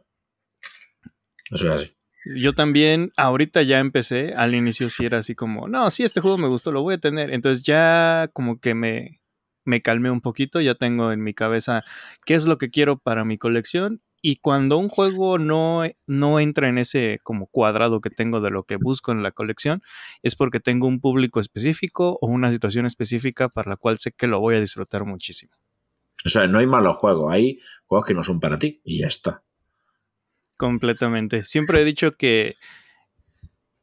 Yo también, ahorita ya empecé, al inicio sí era así como, no, sí, este juego me gustó, lo voy a tener. Entonces ya como que me, me calmé un poquito, ya tengo en mi cabeza qué es lo que quiero para mi colección y cuando un juego no, e, no entra en ese como cuadrado que tengo de lo que busco en la colección, es porque tengo un público específico o una situación específica para la cual sé que lo voy a disfrutar muchísimo. O sea, no hay malos juegos, hay juegos que no son para ti y ya está. Completamente. Siempre he dicho que...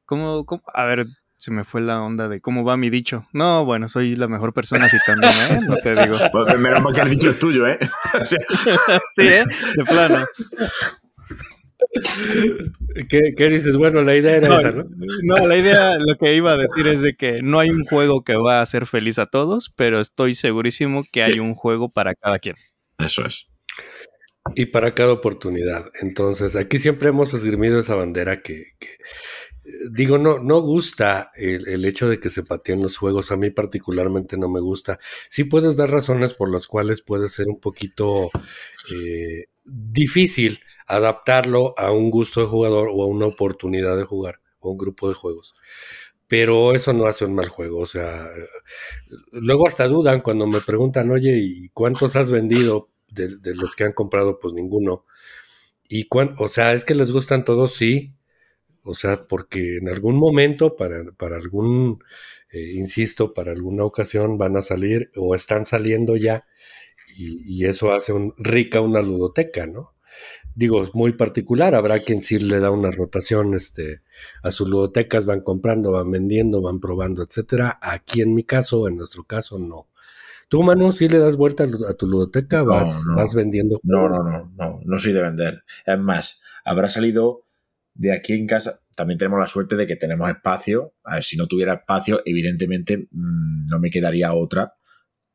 cómo? A ver, se me fue la onda de cómo va mi dicho. No, bueno, soy la mejor persona también, ¿eh? No te digo. Me menos que el dicho es tuyo, ¿eh? sí, ¿eh? De plano. ¿Qué, dices? Bueno, la idea era esa, ¿no? No, la idea, lo que iba a decir es de que no hay un juego que va a hacer feliz a todos, pero estoy segurísimo que hay un juego para cada quien. Eso es. Y para cada oportunidad. Entonces, aquí siempre hemos esgrimido esa bandera que digo, no, no gusta el, hecho de que se pateen los juegos. A mí particularmente no me gusta. Sí puedes dar razones por las cuales puede ser un poquito eh, difícil adaptarlo a un gusto de jugador o a una oportunidad de jugar o un grupo de juegos. Pero eso no hace un mal juego. O sea, luego hasta dudan cuando me preguntan, oye, ¿y cuántos has vendido de, los que han comprado? Pues ninguno. Y o sea, es que les gustan todos, sí, o sea, porque en algún momento, para, para algún, eh, insisto, para alguna ocasión van a salir o están saliendo ya y, eso hace un, rica una ludoteca, ¿no? Digo, es muy particular, habrá quien sí le da una rotación este, a sus ludotecas, van comprando, van vendiendo, van probando, etcétera. Aquí en mi caso, en nuestro caso, no. Tú, Manu, si le das vuelta a tu ludoteca, vas, vas vendiendo. No, no, no, no, no soy de vender. Es más, habrá salido de aquí en casa también tenemos la suerte de que tenemos espacio. A ver, si no tuviera espacio, evidentemente mm, no me quedaría otra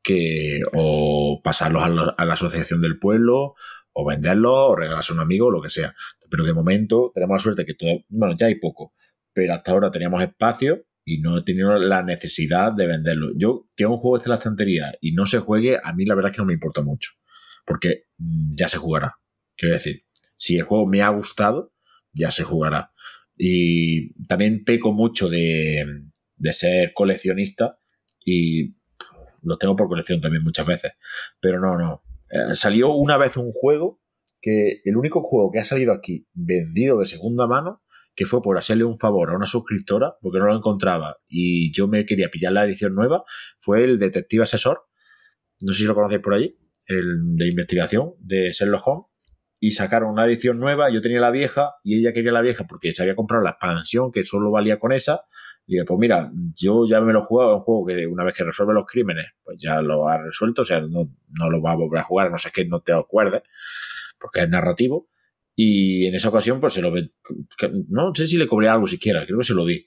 que o pasarlos a la, asociación del pueblo, o venderlos, o regalarse a un amigo, o lo que sea. Pero de momento tenemos la suerte que todo, bueno, ya hay poco, pero hasta ahora teníamos espacio y no he tenido la necesidad de venderlo. Yo, que un juego esté en la estantería y no se juegue, a mí la verdad es que no me importa mucho, porque mm, ya se jugará. Quiero decir, si el juego me ha gustado, ya se jugará. Y también peco mucho de, ser coleccionista y lo tengo por colección también muchas veces. Pero no, no. Eh, salió una vez un juego que el único juego que ha salido aquí vendido de segunda mano, que fue por hacerle un favor a una suscriptora, porque no lo encontraba y yo me quería pillar la edición nueva, fue el Detective Asesor. No sé si lo conocéis por allí, el de investigación de Sherlock Holmes y sacaron una edición nueva, yo tenía la vieja y ella quería la vieja porque se había comprado la expansión que solo valía con esa. Y dije, pues mira, yo ya me lo he jugado, un juego que una vez que resuelve los crímenes, pues ya lo ha resuelto, o sea, no, no lo va a volver a jugar, no sé qué, no te acuerdes, porque es narrativo. Y en esa ocasión, pues se lo... No sé si le cobré algo siquiera, creo que se lo di.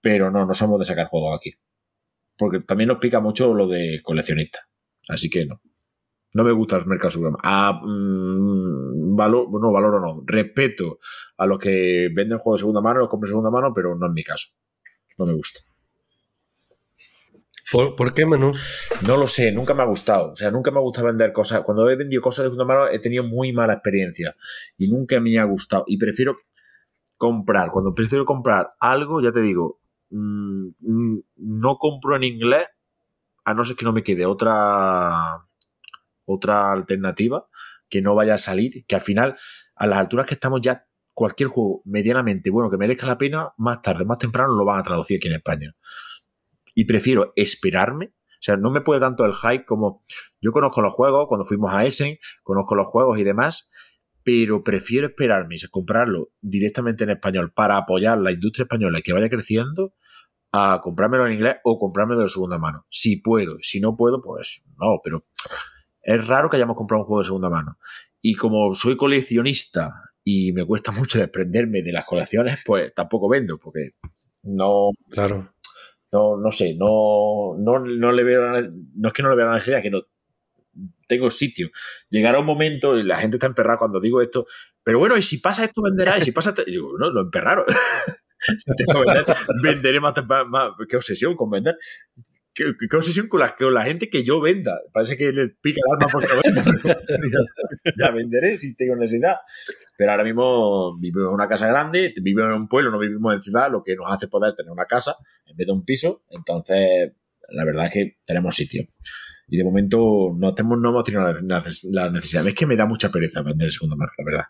Pero no, no somos de sacar juegos aquí. Porque también nos pica mucho lo de coleccionista. Así que no no me gusta el mercado subgrama. A, ah, mm, valor, no, valoro no. Respeto a los que venden juegos de segunda mano, los compro de segunda mano, pero no es mi caso. No me gusta. ¿Por, qué, Manu? No lo sé, nunca me ha gustado. O sea, nunca me ha gustado vender cosas. Cuando he vendido cosas de segunda mano he tenido muy mala experiencia y nunca me ha gustado. Y prefiero comprar. Cuando prefiero comprar algo, ya te digo, mm, mm, no compro en inglés a no ser que no me quede otra otra alternativa que no vaya a salir, que al final, a las alturas que estamos ya, cualquier juego medianamente bueno que merezca la pena, más tarde, más temprano lo van a traducir aquí en España. Y prefiero esperarme o sea, no me puede tanto el hype como yo conozco los juegos, cuando fuimos a Essen, conozco los juegos y demás, pero prefiero esperarme y comprarlo directamente en español para apoyar la industria española que vaya creciendo a comprármelo en inglés o comprármelo de segunda mano. Si puedo, si no puedo, pues no, pero es raro que hayamos comprado un juego de segunda mano. Y como soy coleccionista y me cuesta mucho desprenderme de las colecciones, pues tampoco vendo, porque no. Claro. No, sé, no, le veo. no es que no le vea la necesidad, que no tengo sitio. Llegará un momento, y la gente está emperrada cuando digo esto, pero bueno, y si pasa esto, venderá, y si pasa. digo, no, lo emperraron. venderé más. Qué obsesión con vender. ¿Qué, obsesión con la, la gente que yo venda? Parece que le pica el alma por venda. ya, venderé si tengo necesidad. Pero ahora mismo vivimos en una casa grande, vivimos en un pueblo, no vivimos en ciudad, lo que nos hace poder tener una casa en vez de un piso. Entonces, la verdad es que tenemos sitio. Y de momento no, tenemos, no hemos tenido la, necesidad. Es que me da mucha pereza vender el segundo mar, la verdad.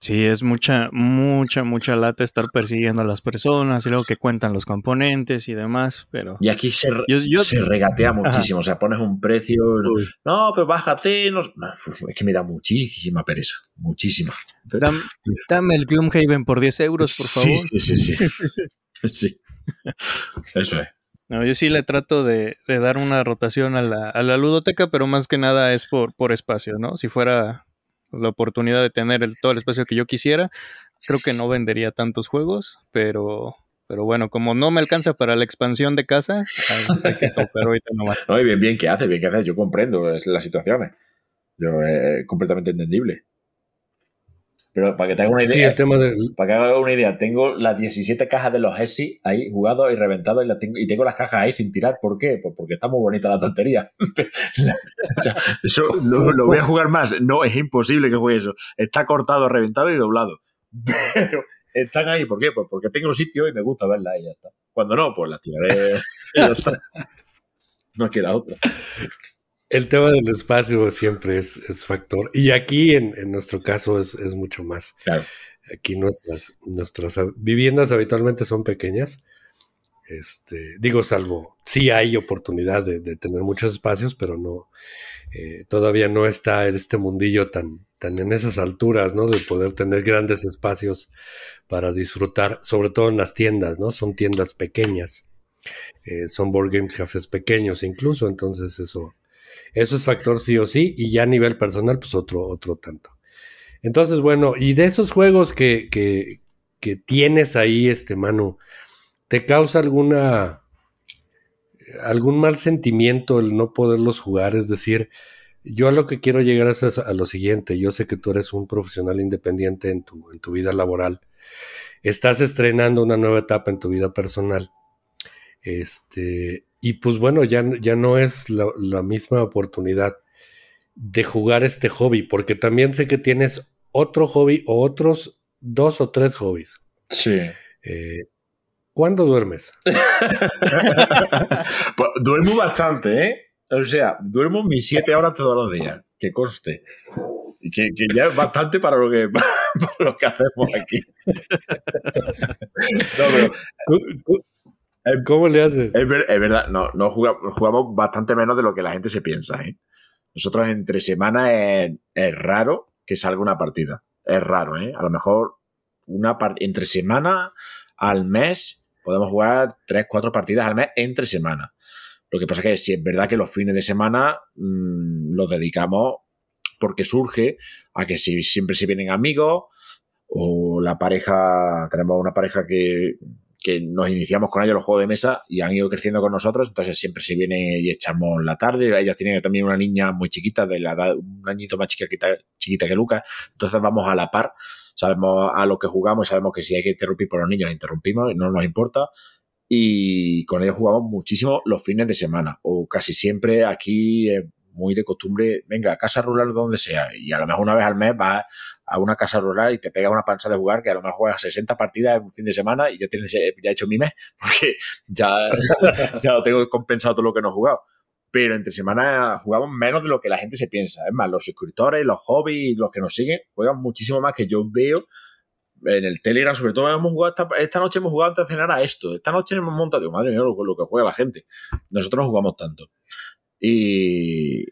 Sí, es mucha, mucha, mucha lata estar persiguiendo a las personas y luego que cuentan los componentes y demás, pero... Y aquí se, regatea muchísimo, o sea, pones un precio, no, pero bájate, no... es que me da muchísima pereza, muchísima. Dame, el Gloomhaven por 10 euros, por favor. Sí, sí, sí, sí. Eso es. No, yo sí le trato de, dar una rotación a la, ludoteca, pero más que nada es por, por espacio, ¿no? Si fuera la oportunidad de tener el, todo el espacio que yo quisiera, creo que no vendería tantos juegos, pero, pero bueno, como no me alcanza para la expansión de casa, hay que No, y bien, bien que hace, bien que hace, yo comprendo es, las situaciones. Eh. Yo, eh, completamente entendible. Pero para que te haga una idea, para que una idea, tengo las 17 cajas de los Hessi ahí jugados y reventados y, tengo, y las cajas ahí sin tirar. ¿Por qué? Pues porque está muy bonita la tontería. eso lo, voy a jugar más. No, es imposible que juegue eso. Está cortado, reventado y doblado. Pero están ahí, ¿por qué? Pues porque tengo un sitio y me gusta verla y ya Cuando no, pues las tiraré No queda otra. El tema del espacio siempre es, factor. Y aquí, en, nuestro caso, es, mucho más. Aquí nuestras, viviendas habitualmente son pequeñas. Este, digo, salvo, sí hay oportunidad de, tener muchos espacios, pero no, eh, todavía no está este mundillo tan, tan en esas alturas, ¿no? De poder tener grandes espacios para disfrutar, sobre todo en las tiendas, ¿no? Son tiendas pequeñas, eh, son board games cafés pequeños incluso, entonces eso, eso es factor sí o sí, y ya a nivel personal, pues otro, otro tanto. Entonces, bueno, y de esos juegos que, que, tienes ahí, este Manu, ¿te causa alguna algún mal sentimiento el no poderlos jugar? Es decir, yo a lo que quiero llegar es a, a lo siguiente. Yo sé que tú eres un profesional independiente en tu, en tu vida laboral. Estás estrenando una nueva etapa en tu vida personal. Este, y pues bueno, ya, ya no es la, misma oportunidad de jugar este hobby, porque también sé que tienes otro hobby o otros dos o tres hobbies. Sí. Eh, ¿Cuándo duermes? Pues, duermo bastante, ¿eh? O sea, duermo mis siete horas todos los días, que conste. Que, que ya es bastante para lo que, lo que hacemos aquí. no, pero, eh, ¿Cómo le haces? Es, verdad, no, jugamos, bastante menos de lo que la gente se piensa. ¿eh? Nosotros entre semana es, raro que salga una partida. Es raro, ¿eh? A lo mejor una entre semana al mes podemos jugar tres, cuatro partidas al mes entre semana. Lo que pasa es que si es verdad que los fines de semana mm, los dedicamos porque surge a que si siempre se vienen amigos o la pareja, tenemos una pareja que nos iniciamos con ellos los juegos de mesa y han ido creciendo con nosotros, entonces siempre se viene y echamos la tarde. Ellas tienen también una niña muy chiquita, de la edad, un añito más chiquita que Lucas, entonces vamos a la par, sabemos a lo que jugamos, y sabemos que si hay que interrumpir por los niños, interrumpimos, no nos importa. Y con ellos jugamos muchísimo los fines de semana, o casi siempre aquí muy de costumbre, venga, a casa rural donde sea, y a lo mejor una vez al mes va a una casa rural y te pega una panza de jugar que a lo mejor juegas 60 partidas en un fin de semana y ya tienes eh, ya hecho mi mes porque ya, ya lo tengo compensado todo lo que no he jugado. Pero entre semana jugamos menos de lo que la gente se piensa. Es más, los suscriptores, los hobbies, los que nos siguen, juegan muchísimo más que yo veo en el Telegram, sobre todo, hemos jugado esta, noche hemos jugado antes de cenar a esto. Esta noche hemos montado, madre mía, lo, que juega la gente. Nosotros no jugamos tanto. y,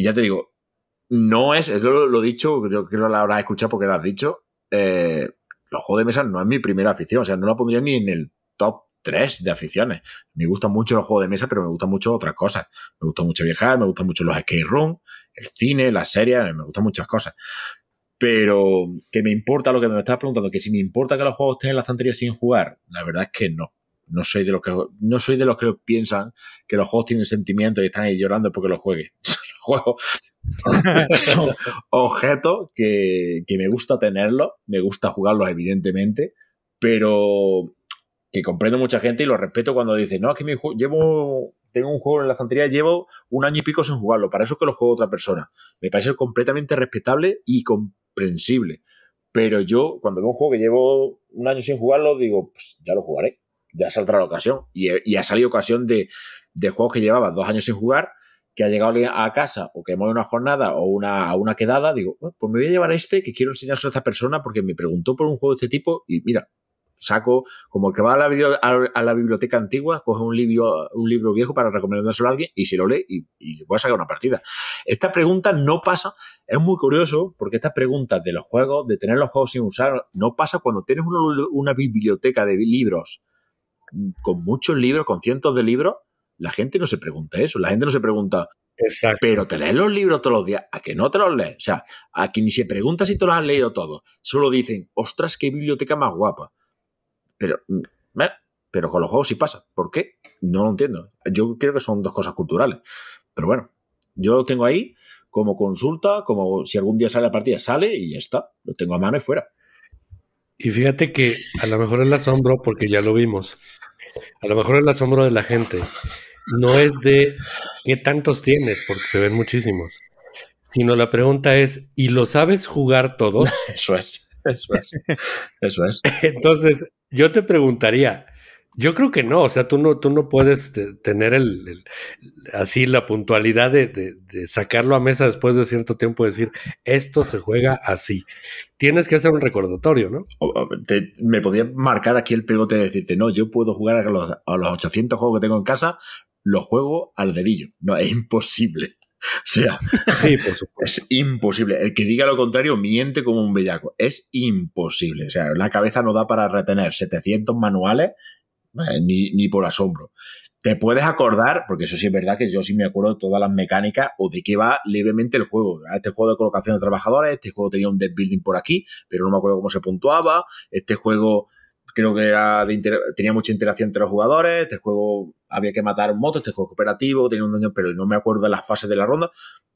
ya te digo, no es, lo, lo he dicho, creo que la habrás escuchado porque lo has dicho, eh, los juegos de mesa no es mi primera afición, o sea, no lo pondría ni en el top 3 de aficiones. Me gustan mucho los juegos de mesa, pero me gustan mucho otras cosas. Me gusta mucho viajar, me gustan mucho los skate room, el cine, las series, me gustan muchas cosas. Pero que me importa lo que me estás preguntando, que si me importa que los juegos estén en la estantería sin jugar, la verdad es que no. No soy de los que no soy de los que piensan que los juegos tienen sentimientos y están ahí llorando porque los juegue. juego. Son objetos que, me gusta tenerlos, me gusta jugarlos, evidentemente, pero que comprendo mucha gente y lo respeto cuando dice, no, es que llevo, tengo un juego en la y llevo un año y pico sin jugarlo, para eso que lo juego otra persona. Me parece completamente respetable y comprensible. Pero yo, cuando veo un juego que llevo un año sin jugarlo, digo, pues ya lo jugaré, ya saldrá la ocasión. Y, y ha salido ocasión de, de, juegos que llevaba dos años sin jugar que ha llegado a casa o que hemos una jornada o una, una quedada, digo, oh, pues me voy a llevar este que quiero enseñárselo a esta persona porque me preguntó por un juego de este tipo y mira, saco, como el que va a la, biblioteca antigua, coge un libro, un libro viejo para recomendárselo a alguien y se lo lee y, y voy a sacar una partida. Esta pregunta no pasa, es muy curioso porque estas preguntas de los juegos, de tener los juegos sin usar, no pasa cuando tienes una biblioteca de libros con muchos libros, con cientos de libros, la gente no se pregunta eso, la gente no se pregunta, pero te lees los libros todos los días, a que no te los lees. O sea, a quien ni se pregunta si te los has leído todos, solo dicen, ostras, qué biblioteca más guapa. Pero, mm, pero con los juegos sí pasa. ¿Por qué? No lo entiendo. Yo creo que son dos cosas culturales. Pero bueno, yo lo tengo ahí como consulta, como si algún día sale la partida, sale y ya está. Lo tengo a mano y fuera. Y fíjate que a lo mejor el asombro, porque ya lo vimos, a lo mejor el asombro de la gente no es de qué tantos tienes, porque se ven muchísimos, sino la pregunta es, ¿y lo sabes jugar todos? Eso es, eso es, eso es. Entonces, yo te preguntaría, yo creo que no, o sea, tú no, tú no puedes este, tener el, así la puntualidad de, sacarlo a mesa después de cierto tiempo y decir, esto se juega así. Tienes que hacer un recordatorio, ¿no? me podría marcar aquí el pegote de decirte, no, yo puedo jugar a los, a los 800 juegos que tengo en casa, lo juego al dedillo. No, es imposible. O sea, es imposible. El que diga lo contrario miente como un bellaco. Es imposible. O sea, la cabeza no da para retener 700 manuales eh, ni, por asombro. Te puedes acordar, porque eso sí es verdad que yo sí me acuerdo de todas las mecánicas o de qué va levemente el juego. Ah, este juego de colocación de trabajadores, este juego tenía un deck building por aquí, pero no me acuerdo cómo se puntuaba. Este juego creo que era tenía mucha interacción entre los jugadores, este juego había que matar motos, este juego cooperativo, tenía un daño, pero no me acuerdo de las fases de la ronda,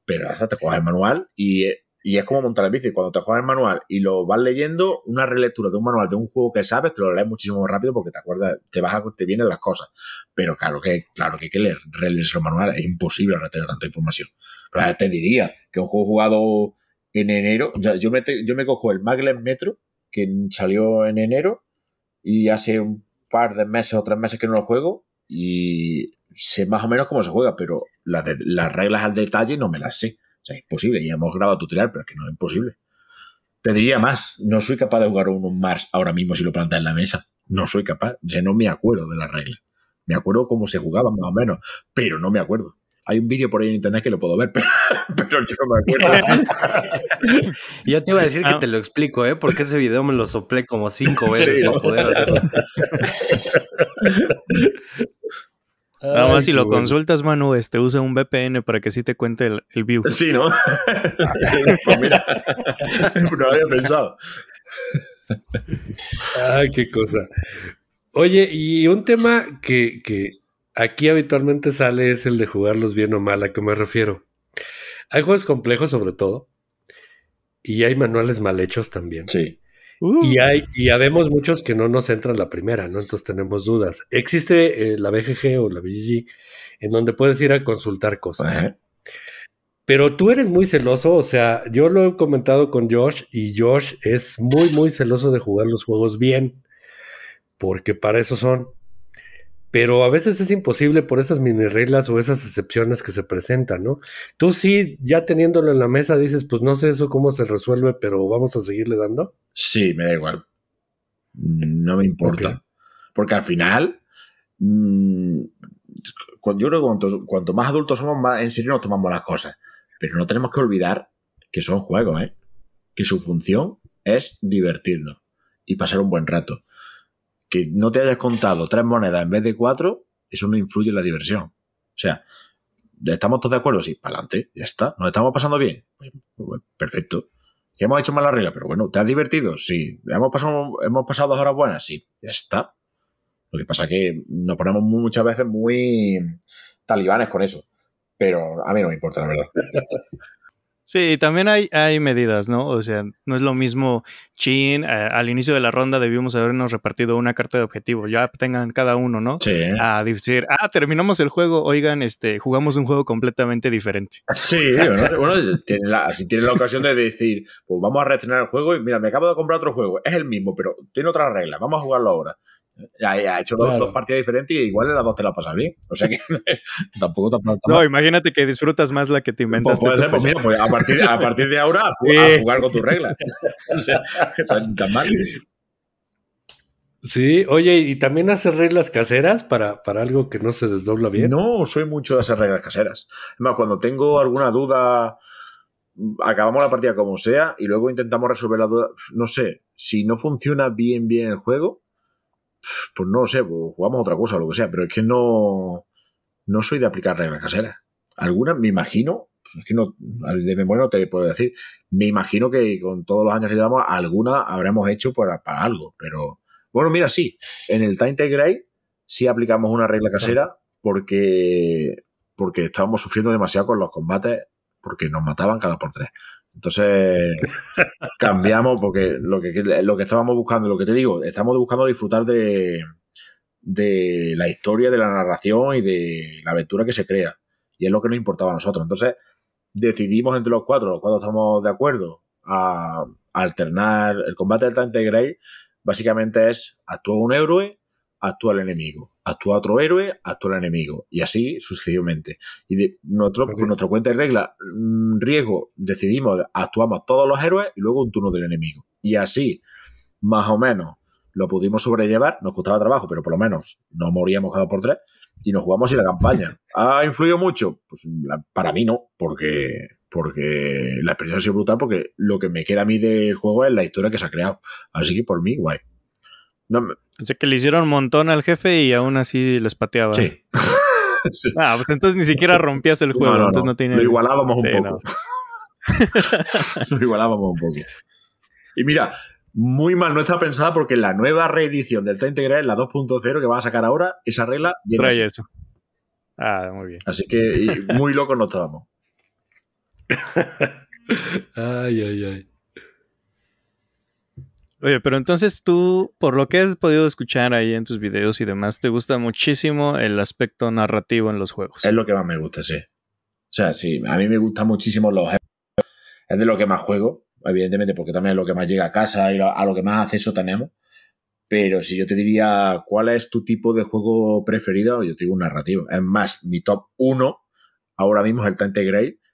pero hasta te juegas el manual y, y es como montar el bici. Cuando te juegas el manual y lo vas leyendo, una relectura de un manual de un juego que sabes, te lo lees muchísimo más rápido porque te acuerdas, te vas vienen las cosas. Pero claro que, claro que hay que leer, releer los manual, es imposible ahora tener tanta información. Pero te diría que un juego jugado en enero, yo me, yo me cojo el Maglen Metro, que salió en enero, y hace un par de meses o tres meses que no lo juego y sé más o menos cómo se juega, pero las, las reglas al detalle no me las sé. O sea, es imposible. Ya hemos grabado tutorial, pero es que no es imposible. Te diría más, no soy capaz de jugar uno Mars ahora mismo si lo plantas en la mesa. No soy capaz, yo no me acuerdo de las reglas. Me acuerdo cómo se jugaba más o menos, pero no me acuerdo. Hay un vídeo por ahí en internet que lo puedo ver, pero, pero yo no me acuerdo. yo te iba a decir que ah. te lo explico, ¿eh? Porque ese video me lo soplé como cinco veces para poder hacerlo. Nada si lo consultas, Manu, este, usa un VPN para que sí te cuente el, view. Sí, ¿no? pues mira, no había pensado. Ay, qué cosa. Oye, y un tema que, que Aquí habitualmente sale es el de jugarlos bien o mal, ¿a qué me refiero? Hay juegos complejos sobre todo, y hay manuales mal hechos también. Sí. Y uh. hay, y habemos muchos que no nos entran la primera, ¿no? Entonces tenemos dudas. Existe eh, la BGG o la BGG en donde puedes ir a consultar cosas. Pero tú eres muy celoso, o sea, yo lo he comentado con Josh y Josh es muy, muy celoso de jugar los juegos bien, porque para eso son pero a veces es imposible por esas mini reglas o esas excepciones que se presentan, ¿no? Tú sí, ya teniéndolo en la mesa, dices, pues no sé eso cómo se resuelve, pero vamos a seguirle dando. Sí, me da igual. No me importa. Porque al final, mm, yo creo que cuanto, más adultos somos, más en serio nos tomamos las cosas. Pero no tenemos que olvidar que son juegos, ¿eh? Que su función es divertirnos y pasar un buen rato que no te hayas contado tres monedas en vez de cuatro, eso no influye en la diversión. O sea, ¿estamos todos de acuerdo? Sí, para adelante, ya está. ¿Nos estamos pasando bien? Pues, pues, perfecto. ¿Que hemos hecho la regla? Pero bueno, ¿te has divertido? Sí. ¿Hemos pasado, hemos pasado dos horas buenas? Sí, ya está. Lo que pasa es que nos ponemos muchas veces muy talibanes con eso. Pero a mí no me importa, la verdad. Sí, también hay, hay medidas, ¿no? O sea, no es lo mismo, chin, eh, al inicio de la ronda debimos habernos repartido una carta de objetivo, ya tengan cada uno, ¿no? Sí. A decir, ah, terminamos el juego, oigan, este, jugamos un juego completamente diferente. Sí, bueno, tiene la, si tienen la ocasión de decir, pues vamos a retener el juego y mira, me acabo de comprar otro juego, es el mismo, pero tiene otra regla, vamos a jugarlo ahora ha, hecho dos, partidas diferentes y igual en las dos te la pasas bien. O sea que tampoco te No, imagínate que disfrutas más la que te inventas. Pues, pues, pues, pues a, partir, de ahora a jugar con tus reglas. o sea, tan, tan mal. Sí, oye, ¿y también haces reglas caseras para, para algo que no se desdobla bien? No, soy mucho de hacer reglas caseras. más, cuando tengo alguna duda, acabamos la partida como sea y luego intentamos resolver la duda. No sé, si no funciona bien bien el juego, pues no sé, pues jugamos otra cosa o lo que sea, pero es que no, no soy de aplicar reglas caseras. Algunas me imagino, pues es que no, de memoria no te puedo decir, me imagino que con todos los años que llevamos, alguna habremos hecho para, algo, pero bueno, mira, sí, en el Time Grey sí aplicamos una regla casera porque, porque estábamos sufriendo demasiado con los combates porque nos mataban cada por tres. Entonces, cambiamos porque lo que, lo que estábamos buscando, lo que te digo, estamos buscando disfrutar de, de la historia, de la narración y de la aventura que se crea. Y es lo que nos importaba a nosotros. Entonces, decidimos entre los cuatro, los cuatro estamos de acuerdo, a, alternar el combate del Tante Grey. Básicamente es actúa un héroe actúa el enemigo, Actúa otro héroe, actúa el enemigo, y así sucesivamente. Y de, nosotros, con nuestra cuenta de regla, mm, riesgo, decidimos, actuamos todos los héroes y luego un turno del enemigo. Y así, más o menos, lo pudimos sobrellevar, nos costaba trabajo, pero por lo menos no moríamos cada por tres y nos jugamos y la campaña. ¿Ha influido mucho? Pues para mí no, porque porque la experiencia ha sido brutal, porque lo que me queda a mí del juego es la historia que se ha creado. Así que por mí, guay. No O sea que le hicieron un montón al jefe y aún así les pateaba. Sí. Ah, pues entonces ni siquiera rompías el juego, entonces no, Lo igualábamos un poco. Lo igualábamos un poco. Y mira, muy mal no está pensada porque la nueva reedición del Time Integral, la 2.0 que va a sacar ahora, esa regla viene trae eso. Ah, muy bien. Así que muy loco no estábamos. ay, ay, ay. Oye, pero entonces tú, por lo que has podido escuchar ahí en tus videos y demás, te gusta muchísimo el aspecto narrativo en los juegos. Es lo que más me gusta, sí. O sea, sí, a mí me gusta muchísimo los es de lo que más juego, evidentemente, porque también es lo que más llega a casa y a lo que más acceso tenemos. Pero si yo te diría cuál es tu tipo de juego preferido, yo te digo un narrativo. Es más, mi top 1 ahora mismo es el Tante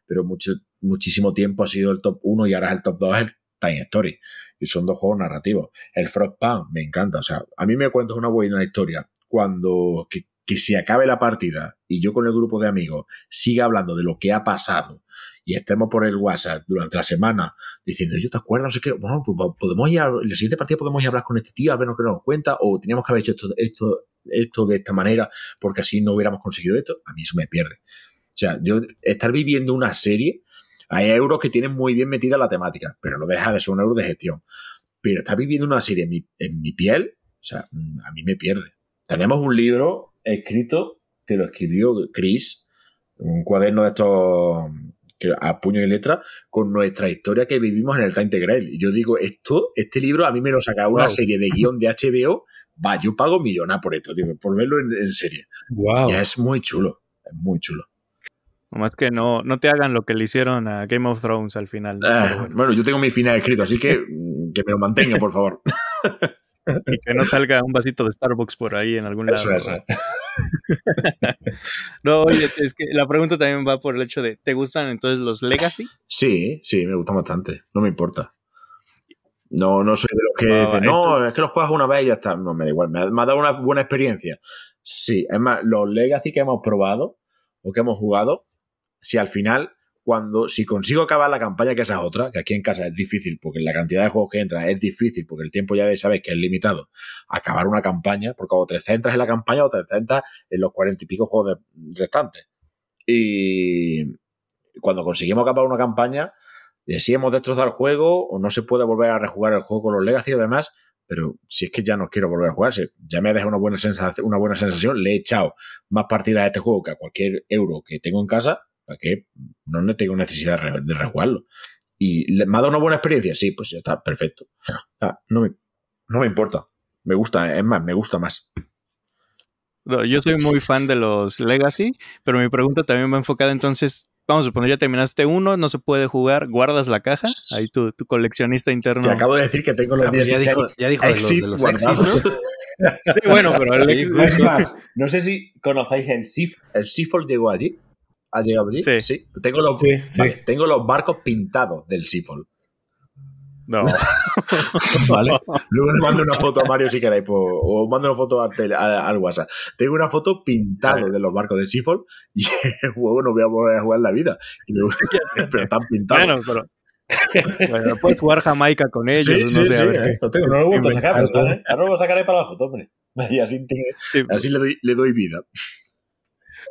pero mucho, muchísimo tiempo ha sido el top 1 y ahora es el top 2 el Time Story y son dos juegos narrativos. El Frostpunk me encanta, o sea, a mí me cuentas una buena historia cuando que, se acabe la partida y yo con el grupo de amigos siga hablando de lo que ha pasado y estemos por el WhatsApp durante la semana diciendo, yo te acuerdo, no sé qué, bueno, pues podemos ir, a, en la siguiente partida podemos ir a hablar con este tío a ver lo que nos cuenta o teníamos que haber hecho esto, esto, esto de esta manera porque así no hubiéramos conseguido esto, a mí eso me pierde. O sea, yo estar viviendo una serie hay euros que tienen muy bien metida la temática, pero no deja de ser un euro de gestión. Pero está viviendo una serie en mi, piel, o sea, mm, a mí me pierde. Tenemos un libro escrito que lo escribió Chris, un cuaderno de estos mm, a puño y letra con nuestra historia que vivimos en el Time Integral. Y yo digo, esto, este libro a mí me lo saca una serie de guión de HBO. Va, yo pago millonar por esto, tío, por verlo en, serie. Wow. es muy chulo, es muy chulo más que no, te hagan lo que le hicieron a Game of Thrones al final. Ah, bueno. yo tengo mi final escrito, así que mm, que me lo mantenga, por favor. y que no salga un vasito de Starbucks por ahí en algún lado. no, oye, es que la pregunta también va por el hecho de, ¿te gustan entonces los Legacy? Sí, sí, me gustan bastante, no me importa. No, no soy de los que no, es que los juegas una vez y ya está. No, me da igual, me ha, dado una buena experiencia. Sí, es más, los Legacy que hemos probado o que hemos jugado si al final, cuando, si consigo acabar la campaña, que esa es otra, que aquí en casa es difícil, porque la cantidad de juegos que entran es difícil, porque el tiempo ya sabes que es limitado, acabar una campaña, porque o te centras en la campaña o te centras en los cuarenta y pico juegos restantes. Y cuando conseguimos acabar una campaña, si hemos destrozado el juego o no se puede volver a rejugar el juego con los Legacy y demás, pero si es que ya no quiero volver a jugar, ya me ha dejado una buena, sensación, una buena sensación, le he echado más partidas a este juego que a cualquier euro que tengo en casa que No, tengo necesidad de rejugarlo ¿Y me ha dado una buena experiencia? Sí, pues ya está, perfecto. Ah, no, me, importa. Me gusta, es más, me gusta más. yo soy muy fan de los Legacy, pero mi pregunta también va enfocada entonces. Vamos a suponer, ya terminaste uno, no se puede jugar, guardas la caja, ahí tu, coleccionista interno. Te acabo de decir que tengo los ah, ya pues, dijo, ya dijo de los, ¿no? Sí, bueno, pero el no sé si conocéis el SIF. El llegó ¿Ha llegado Sí. sí. Tengo, los, tengo los barcos pintados del Seafall. No. vale. Luego le mando una foto a Mario si queréis, pues, o mando una foto al WhatsApp. Tengo una foto pintada de los barcos del Seafall y luego juego no voy a jugar la vida. pero están pintados. Bueno, pero... bueno, puedes jugar Jamaica con ellos. no sé, a ver. Eh. Lo tengo, no lo voy a sacar. ¿eh? Ahora lo sacaré para la foto, hombre. así, le doy vida.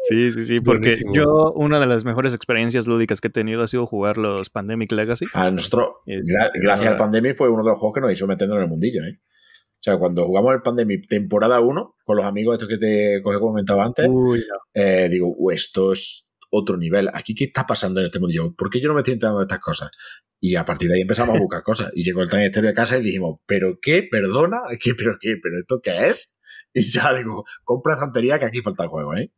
Sí, sí, sí, porque yo una de las mejores experiencias lúdicas que he tenido ha sido jugar los Pandemic Legacy. A ah, nuestro. gracias al Pandemic, fue uno de los juegos que nos hizo meternos en el mundillo, ¿eh? O sea, cuando jugamos el Pandemic temporada 1, con los amigos estos que te coge comentaba antes, eh, digo, esto es otro nivel. ¿Aquí qué está pasando en este mundillo? ¿Por qué yo no me estoy enterando de estas cosas? Y a partir de ahí empezamos a buscar cosas. Y llegó el tan estéreo de casa y dijimos, ¿pero qué? ¿Perdona? ¿Qué, ¿Pero qué? ¿Pero esto qué es? Y ya digo, compra zantería que aquí falta el juego, ¿eh?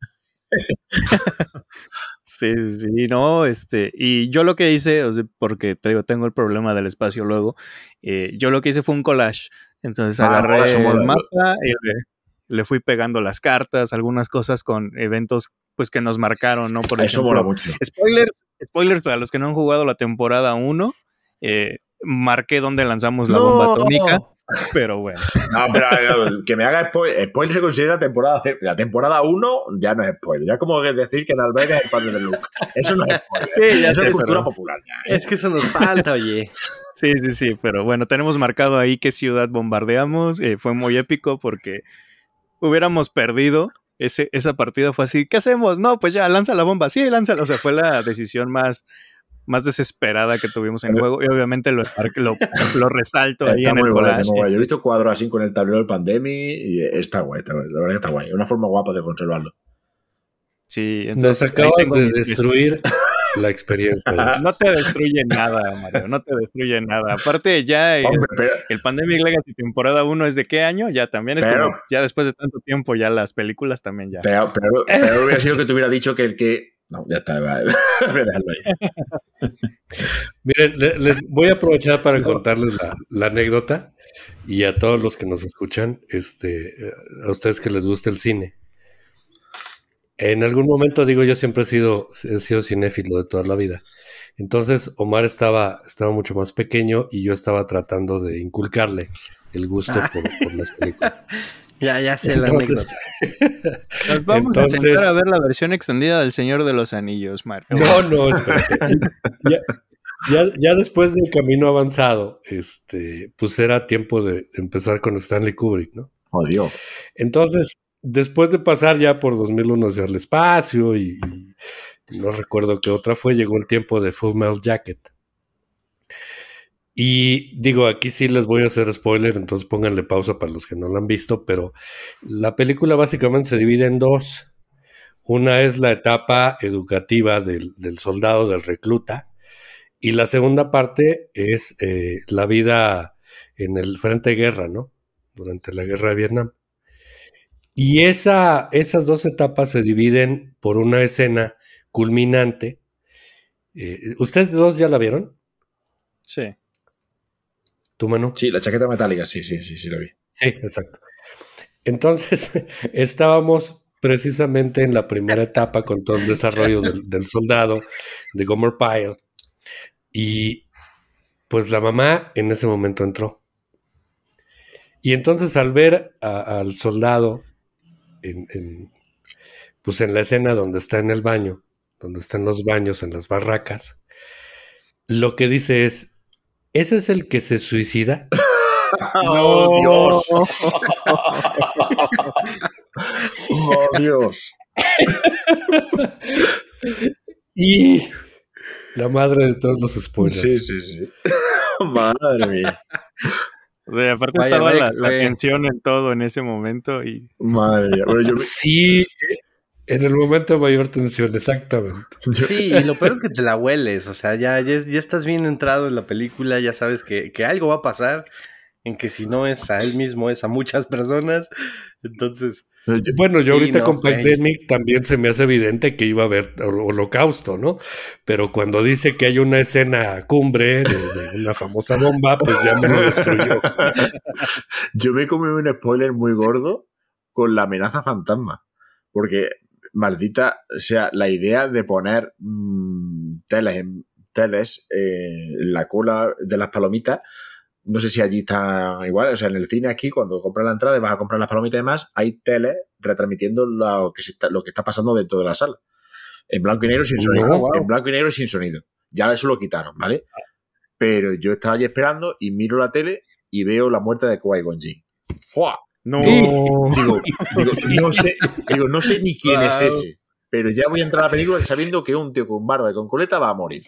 Sí, sí, no, este, y yo lo que hice, porque te digo, tengo el problema del espacio luego, eh, yo lo que hice fue un collage, entonces ah, agarré el mapa y le, fui pegando las cartas, algunas cosas con eventos pues que nos marcaron, ¿no? Por ah, Eso ejemplo, Spoilers, spoilers para los que no han jugado la temporada 1, eh, marqué dónde lanzamos la bomba atómica pero bueno. que me haga spoiler, spoiler se considera temporada La temporada 1 ya no es spoiler. Ya como decir que alberga es el padre de Luke. Eso no es spoiler. Sí, es cultura popular. ¿eh? Es que eso nos falta, oye. Sí, sí, sí, pero bueno, tenemos marcado ahí qué ciudad bombardeamos. Eh, fue muy épico porque hubiéramos perdido ese, esa partida fue así, ¿qué hacemos? No, pues ya, lanza la bomba, sí, lanza O sea, fue la decisión más más desesperada que tuvimos en juego. Y obviamente lo, lo, resalto ahí en el collage. Yo he visto cuadros así con el tablero del Pandemic y está guay, la verdad está guay. Una forma guapa de conservarlo. Sí, entonces. Nos acabas de destruir la experiencia. no te destruye nada, Mario, no te destruye nada. Aparte, ya eh, el, Pandemic Legacy temporada 1 es de qué año, ya también es ya después de tanto tiempo, ya las películas también ya. Pero, pero, hubiera sido que te hubiera dicho que el que no, ya está, Miren, les voy a aprovechar para contarles la, anécdota y a todos los que nos escuchan, este, eh, a ustedes que les gusta el cine. En algún momento, digo, yo siempre he sido, he sido cinéfilo de toda la vida. Entonces, Omar estaba, estaba mucho más pequeño y yo estaba tratando de inculcarle el gusto ah. por, las películas. ya, ya sé la anécdota. vamos a sentar a ver la versión extendida del Señor de los Anillos, Marco. No, no, espérate. ya, después del camino avanzado, este, pues era tiempo de empezar con Stanley Kubrick, ¿no? Oh, Entonces, después de pasar ya por 2001 hacia el espacio y, y no recuerdo qué otra fue, llegó el tiempo de Full Metal Jacket. Y digo, aquí sí les voy a hacer spoiler, entonces pónganle pausa para los que no lo han visto, pero la película básicamente se divide en dos. Una es la etapa educativa del, soldado, del recluta, y la segunda parte es eh, la vida en el frente de guerra, ¿no? Durante la guerra de Vietnam. Y esa, esas dos etapas se dividen por una escena culminante. Eh, ¿Ustedes dos ya la vieron? Sí. ¿Tú, Manu? Sí, la chaqueta metálica, sí, sí, sí, sí, lo vi. Sí, exacto. Entonces, estábamos precisamente en la primera etapa con todo el desarrollo del, soldado, de Gomer Pyle, y pues la mamá en ese momento entró. Y entonces al ver al soldado en, pues en la escena donde está en el baño, donde están los baños, en las barracas, lo que dice es, ¿Ese es el que se suicida? no, oh, Dios. oh, Dios. y la madre de todos los spoilers. Sí, sí, sí. madre mía. O sea, aparte estaba la, tensión en todo en ese momento y... Madre mía. yo... Sí, en el momento de mayor tensión, exactamente. Sí, y lo peor es que te la hueles, o sea, ya, ya, estás bien entrado en la película, ya sabes que, algo va a pasar, en que si no es a él mismo, es a muchas personas. Entonces. Bueno, yo ahorita con Pandemic también se me hace evidente que iba a haber holocausto, ¿no? Pero cuando dice que hay una escena cumbre de, de una famosa bomba, pues ya me lo destruyó. yo me comí un spoiler muy gordo con la amenaza fantasma porque maldita, o sea, la idea de poner mm, teles, en, teles eh, la cola de las palomitas, no sé si allí está igual, o sea, en el cine aquí, cuando compras la entrada y vas a comprar las palomitas y demás, hay teles retransmitiendo lo que, está, pasando dentro de la sala. En blanco y negro sin sonido. En blanco y negro sin sonido. Ya eso lo quitaron, ¿vale? Pero yo estaba allí esperando y miro la tele y veo la muerte de Kwai Gonjin. ¡Fua! No, digo, no sé, digo, no sé ni quién es ese, pero ya voy a entrar a la película sabiendo que un tío con barba y con coleta va a morir.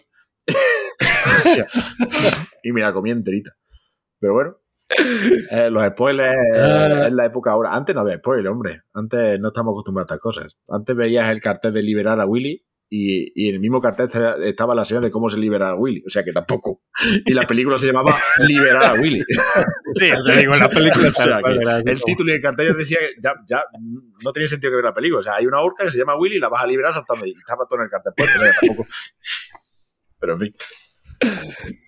y me la comí enterita. Pero bueno, eh, los spoilers ah. en la época ahora. Antes no había spoilers, hombre. Antes no estamos acostumbrados a estas cosas. Antes veías el cartel de liberar a Willy y, y, en el mismo cartel estaba la señal de cómo se libera a Willy, o sea que tampoco. Y la película se llamaba Liberar a Willy. sí, la película o El título y el cartel ya decía que ya, ya, no tenía sentido que ver la película. O sea, hay una orca que se llama Willy y la vas a liberar saltando y estaba todo en el cartel. Pero en fin.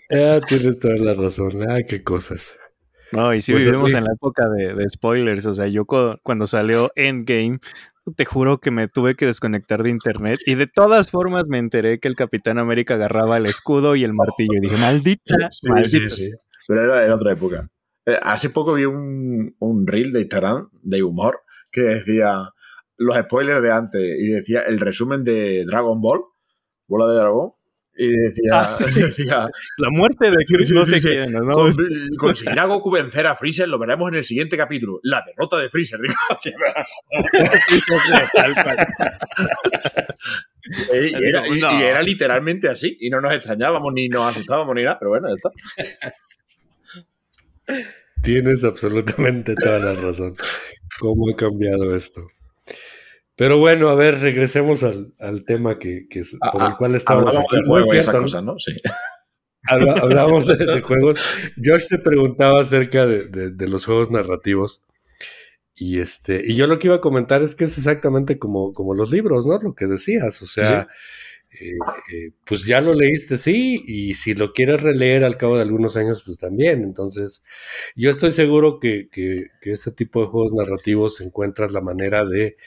Eh, tienes toda la razón, ah, qué cosas. No, y si pues vivimos en la época de, spoilers. O sea, yo cuando salió Endgame te juro que me tuve que desconectar de internet y de todas formas me enteré que el Capitán América agarraba el escudo y el martillo y dije, maldita, maldita. Pero era en otra época. Eh, hace poco vi un, un reel de Instagram de humor que decía los spoilers de antes y decía el resumen de Dragon Ball, bola de dragón, Ah, y decía, la muerte de Chris no sé Con, conseguirá Goku vencer a Freezer, lo veremos en el siguiente capítulo. La derrota de Freezer, Y era, literalmente así. Y no nos extrañábamos, ni nos asustábamos, ni nada. Pero bueno, ya está. Tienes absolutamente toda la razón. ¿Cómo ha cambiado esto? Pero bueno, a ver, regresemos al, tema que, ah, por el ah, cual estábamos aquí. ¿no? Sí. hablamos de, juegos. Josh te preguntaba acerca de, los juegos narrativos. Y este, y yo lo que iba a comentar es que es exactamente como, como los libros, ¿no? Lo que decías. O sea, eh, eh, pues ya lo leíste, sí, y si lo quieres releer al cabo de algunos años, pues también. Entonces, yo estoy seguro que, que, que ese tipo de juegos narrativos encuentras la manera de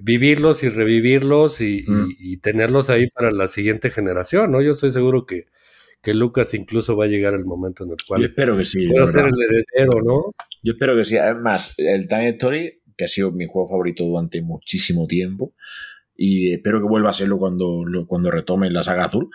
vivirlos y revivirlos mm. y, tenerlos ahí para la siguiente generación, ¿no? Yo estoy seguro que, que Lucas incluso va a llegar el momento en el cual... espero que sí. Pueda ser el heredero, ¿no? Yo espero que sí. Además, el Time Story, que ha sido mi juego favorito durante muchísimo tiempo, y espero que vuelva a serlo cuando, cuando retome la saga azul.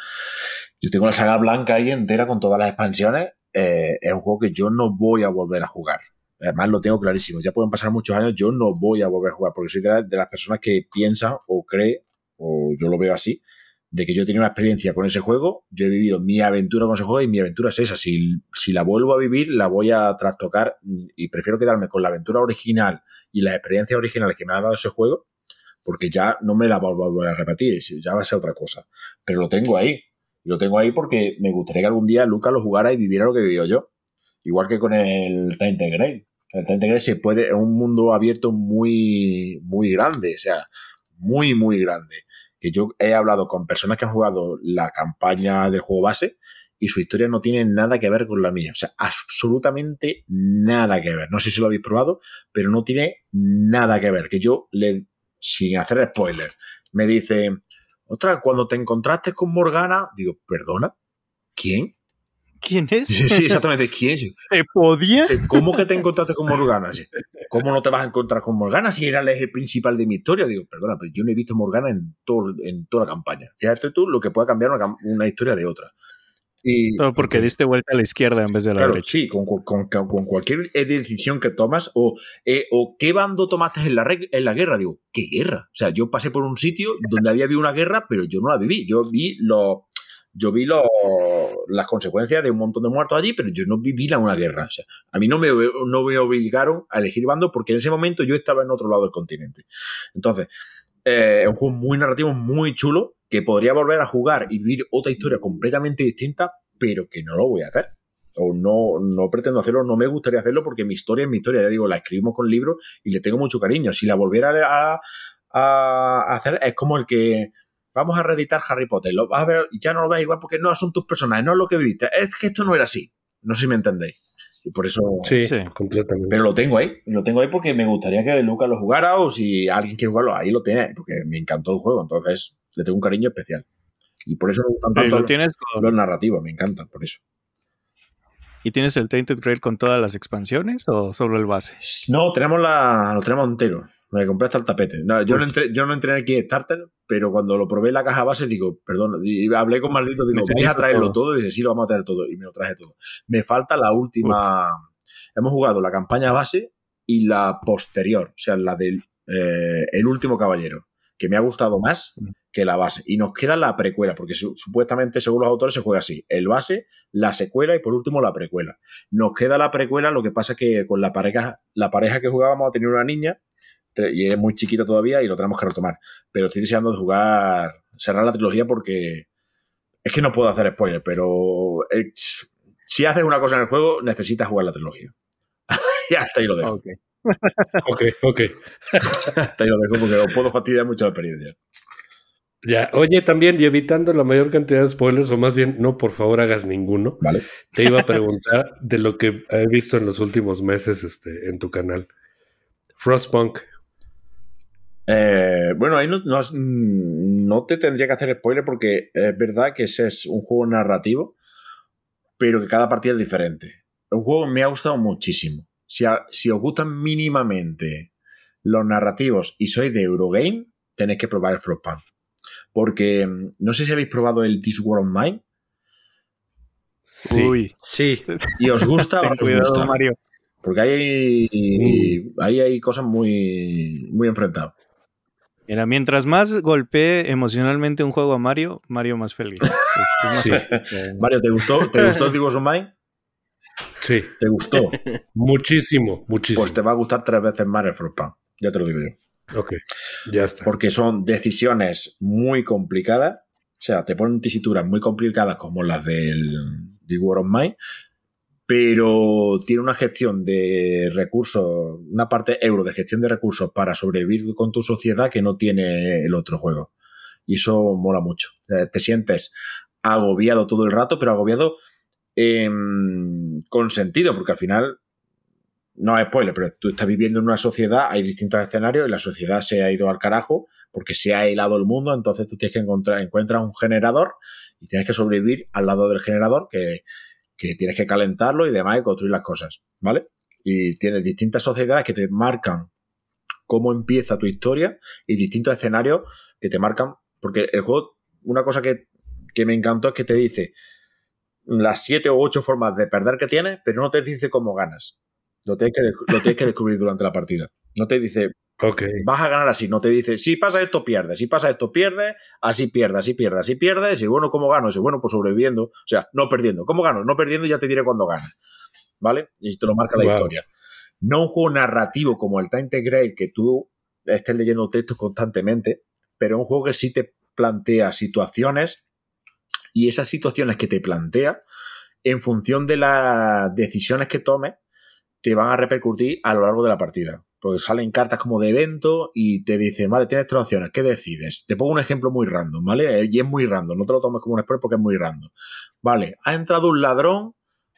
Yo tengo la saga blanca ahí entera con todas las expansiones. Eh, es un juego que yo no voy a volver a jugar además lo tengo clarísimo, ya pueden pasar muchos años, yo no voy a volver a jugar, porque soy de, las personas que piensa o cree, o yo lo veo así, de que yo he tenido una experiencia con ese juego, yo he vivido mi aventura con ese juego y mi aventura es esa. Si, si la vuelvo a vivir, la voy a trastocar y prefiero quedarme con la aventura original y las experiencias originales que me ha dado ese juego, porque ya no me la vuelvo a volver a repetir, ya va a ser otra cosa. Pero lo tengo ahí, lo tengo ahí porque me gustaría que algún día Luca lo jugara y viviera lo que vivió yo. Igual que con el Tente Grey. El Tente Grey se puede, es un mundo abierto muy, muy grande, o sea, muy, muy grande. Que yo he hablado con personas que han jugado la campaña del juego base y su historia no tiene nada que ver con la mía. O sea, absolutamente nada que ver. No sé si lo habéis probado, pero no tiene nada que ver. Que yo, le, sin hacer spoiler, me dice, otra, cuando te encontraste con Morgana, digo, perdona, ¿quién? ¿Quién es? Sí, exactamente. ¿Quién es? ¿Se podía? Eh, ¿Cómo que te encontraste con Morgana? ¿Cómo no te vas a encontrar con Morgana si era el eje principal de mi historia? Digo, perdona, pero yo no he visto Morgana en, todo, en toda la campaña. es tú lo que puede cambiar una, historia de otra. Y, todo porque diste vuelta a la izquierda en vez de a la claro, derecha. Sí, con, cualquier eh, decisión que tomas o, eh, o qué bando tomaste en la, en la guerra. Digo, ¿qué guerra? O sea, yo pasé por un sitio donde había habido una guerra, pero yo no la viví. Yo vi los yo vi las consecuencias de un montón de muertos allí, pero yo no viví la, una guerra. a mí no me, no me obligaron a elegir bando porque en ese momento yo estaba en otro lado del continente. Entonces, eh, es un juego muy narrativo, muy chulo, que podría volver a jugar y vivir otra historia completamente distinta, pero que no lo voy a hacer o no, pretendo hacerlo, no me gustaría hacerlo porque mi historia es mi historia, ya digo, la escribimos con libros y le tengo mucho cariño. Si la volviera a hacer, es como el que vamos a reeditar Harry Potter, lo vas a ver, ya no lo veas igual porque no son tus personajes, no es lo que viviste, es que esto no era así, no sé si me entendéis. Y por eso. Sí, sí, completamente. Pero lo tengo ahí. Lo tengo ahí porque me gustaría que Lucas lo jugara o si alguien quiere jugarlo, ahí lo tiene. Porque me encantó el juego. Entonces le tengo un cariño especial. Y por eso me lo tienes los, los narrativos. Me encantan, por eso. ¿Y tienes el Tainted Grail con todas las expansiones o solo el base? No, tenemos la, lo tenemos entero. Me compré hasta el tapete. yo, no pues entré, yo no entré en Starter pero cuando lo probé en la caja base, digo, perdón, hablé con Maldito, digo, voy a traerlo todo? Y sí, lo vamos a traer todo. Y me lo traje todo. Me falta la última. Hemos jugado la campaña base y la posterior, o sea, la del eh, El último caballero, que me ha gustado más que la base. Y nos queda la precuela, porque supuestamente, según los autores, se juega así: el base, la secuela y por último la precuela. Nos queda la precuela, lo que pasa es que con la pareja, la pareja que jugábamos a tener una niña y es muy chiquito todavía y lo tenemos que retomar. Pero estoy deseando de jugar, cerrar la trilogía porque es que no puedo hacer spoiler, pero eh, si haces una cosa en el juego, necesitas jugar la trilogía. ya, hasta ahí lo dejo. ok, ok. Te ahí lo dejo porque lo puedo fastidiar la experiencia. Ya, oye, también, y evitando la mayor cantidad de spoilers, o más bien, no, por favor, hagas ninguno. Te iba a preguntar de lo que he visto en los últimos meses este, en tu canal. Frostpunk, eh, bueno, ahí mm, no, te tendría que hacer spoiler porque es verdad que ese es un juego narrativo, pero que cada partida es diferente. El juego me ha gustado muchísimo. Si, os gustan mínimamente los narrativos y sois de Eurogame, tenéis que probar el Frostpunk. Porque mm, no sé si habéis probado el This War of Sí. Sí. ¿Y os gusta? Mario. Porque ahí hay, hay cosas muy, muy enfrentadas mientras más golpeé emocionalmente un juego a Mario, Mario más feliz. Este, Mario, ¿te gustó? ¿Te gustó of Online? Sí. ¿Te gustó? muchísimo, muchísimo. Pues te va a gustar tres veces más el Frostpunk, ya te lo digo yo. Ok, ya está. Porque son decisiones muy complicadas, o sea, te ponen tesituras muy complicadas como las del The War of Mine, pero tiene una gestión de recursos, una parte euro de gestión de recursos para sobrevivir con tu sociedad que no tiene el otro juego. Y eso mola mucho. Te sientes agobiado todo el rato, pero agobiado em, con sentido, porque al final, no es spoiler, pero tú estás viviendo en una sociedad, hay distintos escenarios y la sociedad se ha ido al carajo porque se ha helado el mundo, entonces tú tienes que encontrar, encuentras un generador y tienes que sobrevivir al lado del generador que que tienes que calentarlo y demás y construir las cosas, ¿vale? Y tienes distintas sociedades que te marcan cómo empieza tu historia y distintos escenarios que te marcan, porque el juego, una cosa que, que me encantó es que te dice las siete o ocho formas de perder que tienes, pero no te dice cómo ganas. Lo tienes que, lo tienes que descubrir durante la partida. No te dice, Vas a ganar así, no te dice, si pasa esto, pierdes, si pasa esto, pierdes, así pierdes, así pierdes, así pierdes, y bueno, ¿cómo gano? si bueno, pues sobreviviendo, o sea, no perdiendo. ¿Cómo gano? No perdiendo, ya te diré cuándo gana, ¿Vale? Y te lo marca la historia. No un juego narrativo como el Time Grail, que tú estés leyendo textos constantemente, pero un juego que sí te plantea situaciones y esas situaciones que te plantea, en función de las decisiones que tomes, te van a repercutir a lo largo de la partida. Porque salen cartas como de evento y te dicen, vale, tienes tres opciones, ¿qué decides? Te pongo un ejemplo muy random, ¿vale? Eh, y es muy random, no te lo tomes como un spoiler porque es muy random. Vale, ha entrado un ladrón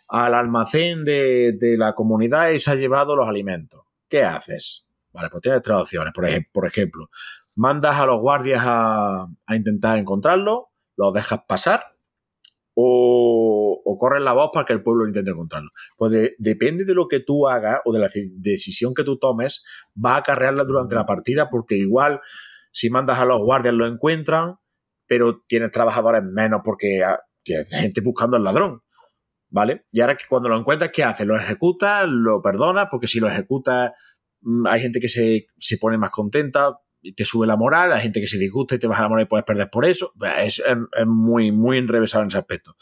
al almacén de, la comunidad y se ha llevado los alimentos. ¿Qué haces? Vale, pues tienes tres opciones. Por, ejemplo, mandas a los guardias a, intentar encontrarlo, lo dejas pasar o, corren la voz para que el pueblo intente encontrarlo. Pues depende de lo que tú hagas o de la decisión que tú tomes, va a acarrearla durante la partida porque igual si mandas a los guardias lo encuentran, pero tienes trabajadores menos porque hay gente buscando al ladrón. ¿Vale? Y ahora que cuando lo encuentras, ¿qué haces? ¿Lo ejecutas? ¿Lo perdonas? Porque si lo ejecutas, mm, hay gente que se, se pone más contenta y te sube la moral, la gente que se disgusta y te baja la moral y puedes perder por eso. Es, muy, muy enrevesado en ese aspecto.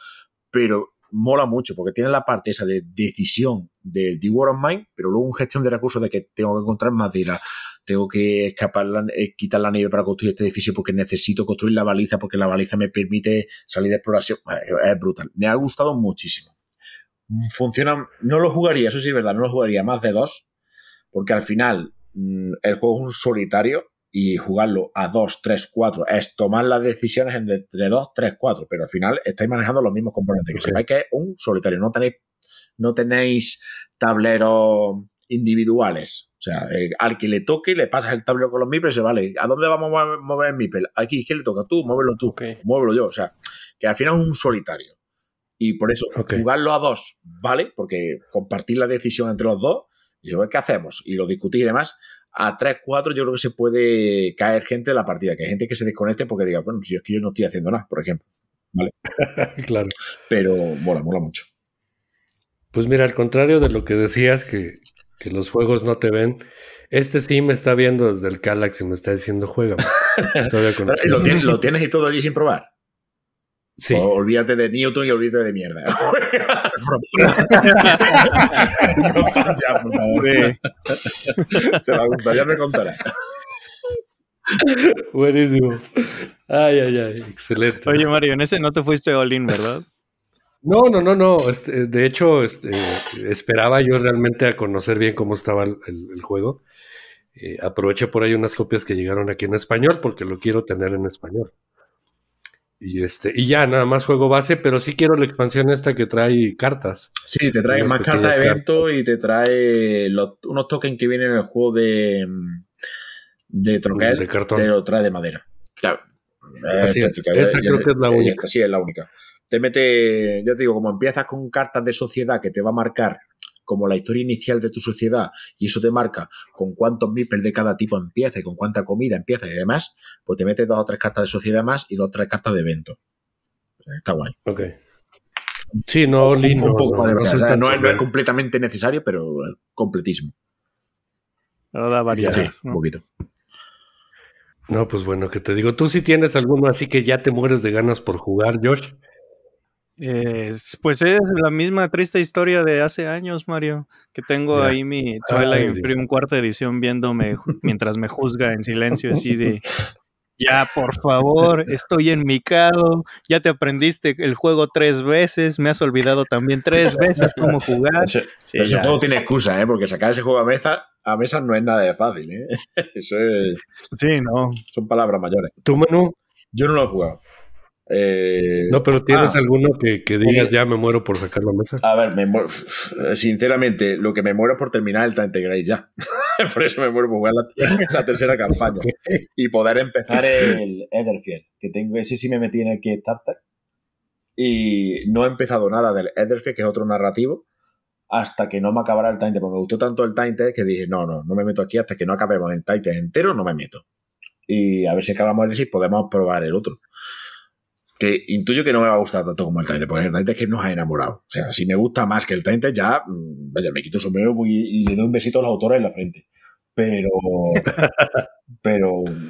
Pero mola mucho porque tiene la parte esa de decisión del The War of Mine, pero luego un gestión de recursos de que tengo que encontrar madera, tengo que escapar, eh, quitar la nieve para construir este edificio porque necesito construir la baliza porque la baliza me permite salir de exploración. Es brutal. Me ha gustado muchísimo. Funciona, no lo jugaría, eso sí es verdad, no lo jugaría más de dos, porque al final mm, el juego es un solitario y jugarlo a 2, 3, 4, es tomar las decisiones entre 2, 3, 4, pero al final estáis manejando los mismos componentes, que sepáis que es un solitario, no tenéis, no tenéis tableros individuales. O sea, eh, al que le toque, le pasas el tablero con los MIPEL y se vale. ¿A dónde vamos a mover el mipel? Aquí, ¿qué le toca? Tú, muévelo tú, okay. muévelo yo. O sea, que al final es un solitario. Y por eso, jugarlo a dos, ¿vale? Porque compartir la decisión entre los dos, y yo, pues, ¿qué hacemos? Y lo discutís y demás, a 3-4 yo creo que se puede caer gente de la partida, que hay gente que se desconecte porque diga, bueno, si es que yo no estoy haciendo nada, por ejemplo. ¿Vale? claro. Pero mola, mola mucho. Pues mira, al contrario de lo que decías, que, los juegos no te ven, este sí me está viendo desde el Calax y me está diciendo juega. Todavía lo tienes y todo allí sin probar. Sí. olvídate de Newton y olvídate de mierda. Te ya me contará. Buenísimo. Ay, ay, ay, excelente. Oye, Mario, en ese no te fuiste all in, ¿verdad? No, no, no, no. Este, de hecho, este, esperaba yo realmente a conocer bien cómo estaba el, juego. Eh, aproveché por ahí unas copias que llegaron aquí en español porque lo quiero tener en español. Y este, y ya, nada más juego base, pero sí quiero la expansión esta que trae cartas. Sí, te trae más cartas de evento y te trae unos tokens que vienen en el juego de, mm, de troquel, de cartón. te trae de madera. Claro. Eh, Así es, esa creo que es la única. sí, es la única. Te mete, ya te digo, como empiezas con cartas de sociedad que te va a marcar como la historia inicial de tu sociedad y eso te marca con cuántos mipers de cada tipo empieza y con cuánta comida empieza y demás, pues te metes dos o tres cartas de sociedad más y dos o tres cartas de evento. está guay. Ok. Sí, no, lindo. no, es, completamente necesario, pero completísimo. Ahora da variedad. Sí, un poquito. No, pues bueno, que te digo, tú sí tienes alguno así que ya te mueres de ganas por jugar, Josh pues es la misma triste historia de hace años, Mario, que tengo ahí mi Twilight cuarta edición viéndome mientras me juzga en silencio así de ya, por favor, estoy en mi cado, ya te aprendiste el juego tres veces, me has olvidado también tres veces cómo jugar. Ese, juego tiene excusa, ¿eh? porque sacar ese juego a mesa, a mesa no es nada de fácil. ¿eh? Eso es, sí, no. Son palabras mayores. ¿Tú, menú Yo no lo he jugado. Eh, no, pero ¿tienes ah. alguno que, que digas ya me muero por sacar la mesa? A ver, sinceramente, lo que me muero por terminar el Tante Grace ya. por eso me muero por jugar la, tercera campaña. Y poder empezar el Etherfield, que tengo ese sí me metí en el Kickstarter. Y no he empezado nada del Etherfield, que es otro narrativo, hasta que no me acabara el Tainted, porque me gustó tanto el Tainted que dije, no, no, no me meto aquí hasta que no acabemos el Tainted entero, no me meto. Y a ver si acabamos el y podemos probar el otro que intuyo que no me va a gustar tanto como el Tainted, porque el Tainted es que nos ha enamorado. O sea, si me gusta más que el Tainted, ya, mm, me quito el sombrero y, le doy un besito a la autora en la frente. Pero, pero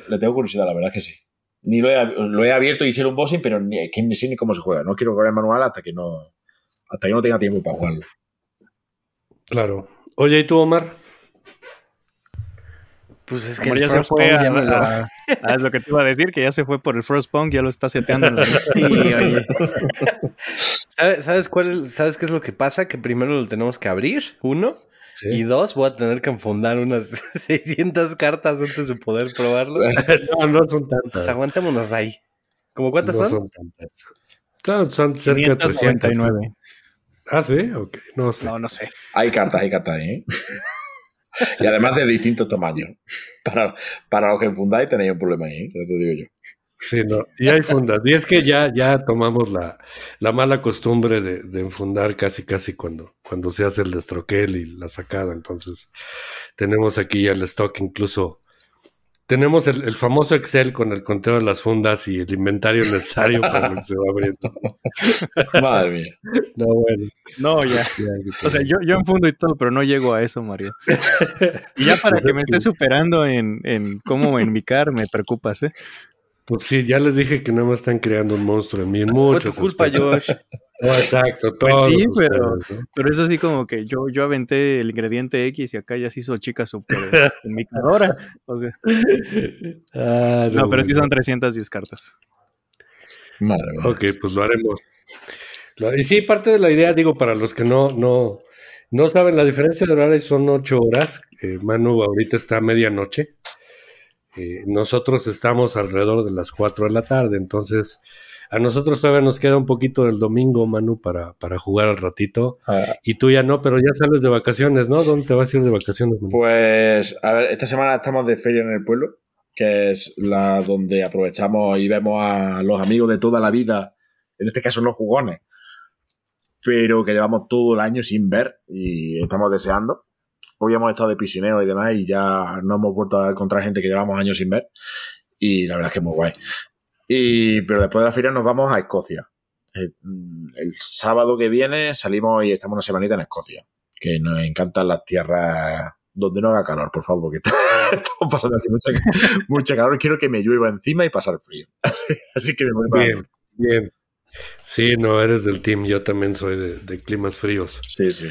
le tengo curiosidad, la verdad que sí. Ni lo he, abierto y hice un bossing, pero que sé ni cómo se juega. No quiero jugar el manual hasta que no, hasta que no tenga tiempo para jugarlo. Claro. Oye, ¿y tú, Omar? Pues es que ya se fue lo... es lo que te iba a decir, que ya se fue por el Frostpunk, ya lo está seteando en ¿Sabes, cuál ¿Sabes qué es lo que pasa? Que primero lo tenemos que abrir, uno. Y dos, voy a tener que enfundar unas 600 cartas antes de poder probarlo. no, no son tantas. aguantémonos ahí. ¿Cómo cuántas no son? son tantas. son cerca de 399. Ah, sí, ok, no sé. No, no sé. Hay cartas, hay cartas, ¿eh? y además de distinto tamaño. Para, para los que enfundáis tenéis un problema ahí, ya te digo yo. Sí, no, y hay fundas. Y es que ya, ya tomamos la, la mala costumbre de, enfundar casi casi cuando, cuando se hace el destroquel y la sacada. Entonces, tenemos aquí el stock incluso tenemos el, famoso Excel con el conteo de las fundas y el inventario necesario para que se va abriendo. Madre mía. No, bueno. No, ya. O sea, yo, yo enfundo y todo, pero no llego a eso, Mario. Y ya para que me esté superando en, en cómo cara, me preocupas, ¿eh? Pues sí, ya les dije que nada más están creando un monstruo en mí. Mucho. Disculpa, Josh exacto, pues todo. sí, pero, pero es así como que yo, yo aventé el ingrediente X y acá ya se hizo chica super indicadora. O sea. Ah, no, pero aquí son 310 cartas. Madre ok, pues lo haremos. Y sí, parte de la idea, digo, para los que no, no, no saben, la diferencia de horario son ocho horas. Eh, Manu ahorita está medianoche. Eh, nosotros estamos alrededor de las 4 de la tarde, entonces a nosotros todavía nos queda un poquito del domingo, Manu, para, jugar al ratito. Ah. Y tú ya no, pero ya sales de vacaciones, ¿no? ¿Dónde te vas a ir de vacaciones, Pues, a ver, esta semana estamos de feria en el pueblo, que es la donde aprovechamos y vemos a los amigos de toda la vida, en este caso los jugones, pero que llevamos todo el año sin ver y estamos deseando. Hoy hemos estado de piscineo y demás y ya no hemos vuelto a encontrar gente que llevamos años sin ver y la verdad es que es muy guay. Y, pero después de la feria nos vamos a Escocia. Eh, mm, el, sábado que viene salimos y estamos una semanita en Escocia, que nos encantan las tierras donde no haga calor, por favor, porque estamos pasando aquí mucha, mucha, calor. Quiero que me llueva encima y pasar frío. Así, que me voy Bien, bien. Sí, no, eres del team. Yo también soy de, climas fríos. Sí, sí.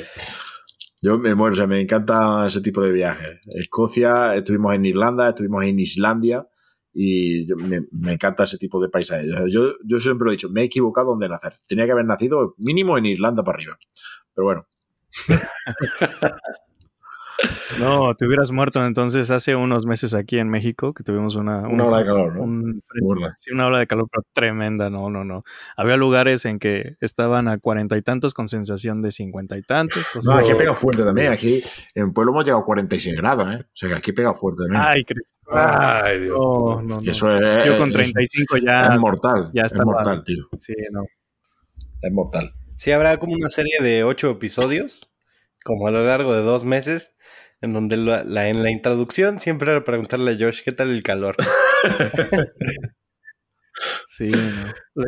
Yo me muero, o me encanta ese tipo de viajes. Escocia, estuvimos en Irlanda, estuvimos en Islandia y me, me, encanta ese tipo de paisajes. Yo, yo siempre lo he dicho, me he equivocado donde nacer. Tenía que haber nacido mínimo en Irlanda para arriba. Pero bueno. No, te hubieras muerto entonces hace unos meses aquí en México que tuvimos una, una, ola de calor, ¿no? sí, una ola de calor tremenda, no, no, no. Había lugares en que estaban a cuarenta y tantos con sensación de cincuenta y tantos. no, aquí pega fuerte también. Aquí en Pueblo hemos llegado a 46 grados, ¿eh? O sea que aquí pega fuerte también. Ay, Cristo. Ay, Dios. No, Yo con 35 ya. Es mortal. Ya está. Es mortal, tío. Sí, no. Es mortal. Sí, habrá como una serie de ocho episodios, como a lo largo de dos meses, en donde la, en la introducción siempre era preguntarle a Josh, ¿qué tal el calor? sí,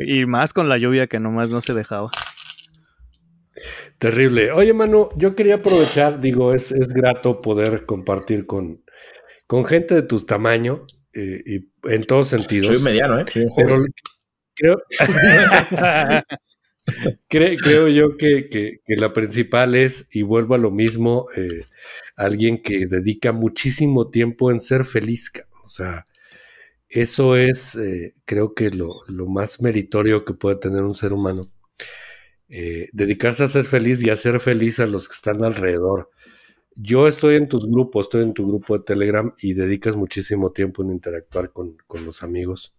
y más con la lluvia que nomás no se dejaba. Terrible. Oye, mano, yo quería aprovechar, digo, es, grato poder compartir con, con gente de tus tamaño eh, y en todos sentidos. Soy mediano, ¿eh? creo yo que, la principal es, y vuelvo a lo mismo, eh, alguien que dedica muchísimo tiempo en ser feliz. O sea, eso es, eh, creo que lo, lo, más meritorio que puede tener un ser humano. Eh, dedicarse a ser feliz y a ser feliz a los que están alrededor. Yo estoy en tus grupos, estoy en tu grupo de Telegram y dedicas muchísimo tiempo en interactuar con, con los amigos.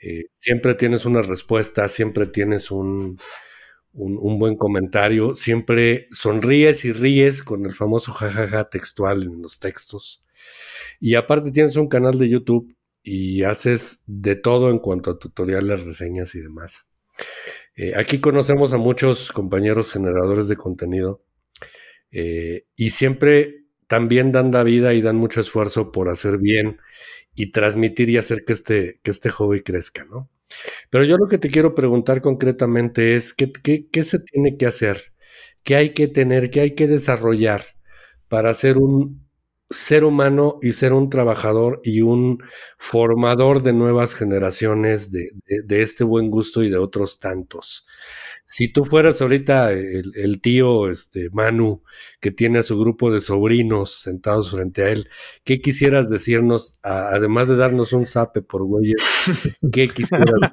Eh, siempre tienes una respuesta, siempre tienes un, buen comentario, siempre sonríes y ríes con el famoso jajaja textual en los textos. Y aparte tienes un canal de YouTube y haces de todo en cuanto a tutoriales, reseñas y demás. Eh, aquí conocemos a muchos compañeros generadores de contenido eh, y siempre también dan la vida y dan mucho esfuerzo por hacer bien y transmitir y hacer que este, que este crezca, ¿no? Pero yo lo que te quiero preguntar concretamente es, ¿qué, qué, se tiene que hacer? ¿Qué hay que tener? ¿Qué hay que desarrollar para ser un ser humano y ser un trabajador y un formador de nuevas generaciones de, de este buen gusto y de otros tantos? si tú fueras ahorita el, tío este, Manu, que tiene a su grupo de sobrinos sentados frente a él, ¿qué quisieras decirnos, además de darnos un sape por güey? ¿Qué quisieras?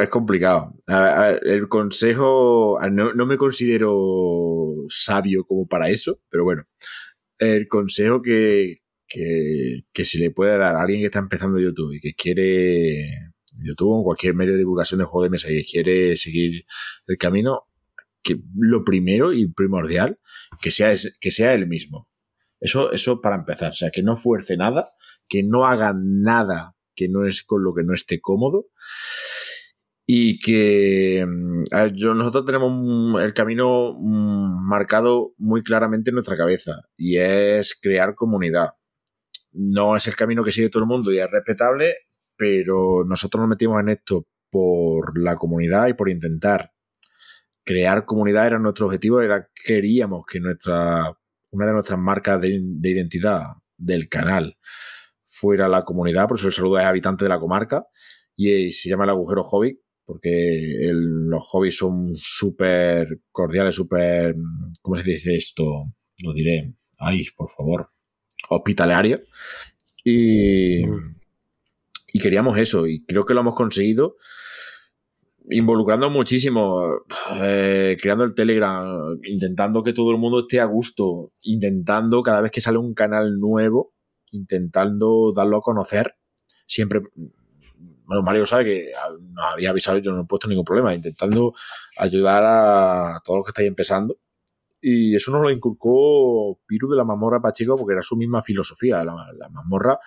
es complicado. el consejo, ah, no, me considero sabio como para eso, pero bueno, el consejo que, que, que, se le puede dar a alguien que está empezando YouTube y que quiere YouTube o cualquier medio de divulgación de juego de mesa y quiere seguir el camino, que lo primero y primordial, que sea, el que sea el mismo. Eso, eso para empezar, o sea, que no fuerce nada, que no haga nada que no es con lo que no esté cómodo y que mm, nosotros tenemos el camino mm, marcado muy claramente en nuestra cabeza y es crear comunidad. No es el camino que sigue todo el mundo y es respetable, pero nosotros nos metimos en esto por la comunidad y por intentar crear comunidad era nuestro objetivo, era queríamos que nuestra una de nuestras marcas de, identidad del canal fuera la comunidad, por eso el saludo es habitante de la comarca y eh, se llama el agujero hobby porque los hobbies son súper cordiales, súper, ¿cómo se dice esto? Lo diré, ay, por favor, hospitalario y queríamos eso y creo que lo hemos conseguido involucrando muchísimo, eh, creando el Telegram, intentando que todo el mundo esté a gusto, intentando cada vez que sale un canal nuevo, intentando darlo a conocer, siempre, bueno, Mario sabe que nos había avisado, yo no he puesto ningún problema, intentando ayudar a todos los que estáis empezando. Y eso nos lo inculcó Piru de la mazmorra Pacheco porque era su misma filosofía, la, la mazmorra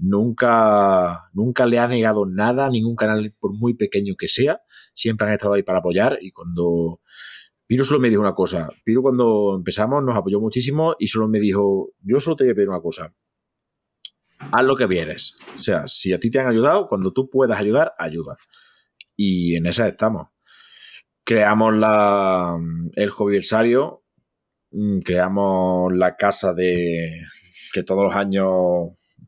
nunca, nunca le ha negado nada a ningún canal, por muy pequeño que sea. Siempre han estado ahí para apoyar y cuando... Piru solo me dijo una cosa. Piro cuando empezamos nos apoyó muchísimo y solo me dijo, yo solo te voy a pedir una cosa. Haz lo que vienes. O sea, si a ti te han ayudado, cuando tú puedas ayudar, ayuda. Y en esa estamos. Creamos la, el joviversario, mm, creamos la casa de que todos los años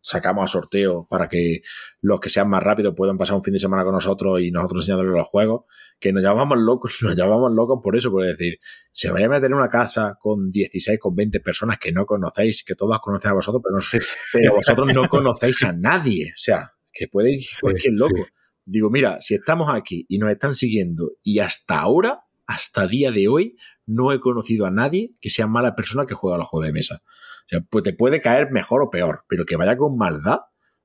sacamos a sorteo para que los que sean más rápidos puedan pasar un fin de semana con nosotros y nosotros enseñándoles los juegos, que nos llamamos locos, nos llamamos locos por eso, por decir, se vaya a meter en una casa con 16, con 20 personas que no conocéis, que todas conocen a vosotros, pero, pero vosotros no conocéis a nadie, o sea, que puede ir cualquier loco. Digo, mira, si estamos aquí y nos están siguiendo y hasta ahora, hasta día de hoy, no he conocido a nadie que sea mala persona que juega a los juegos de mesa. O sea, pues te puede caer mejor o peor, pero que vaya con maldad,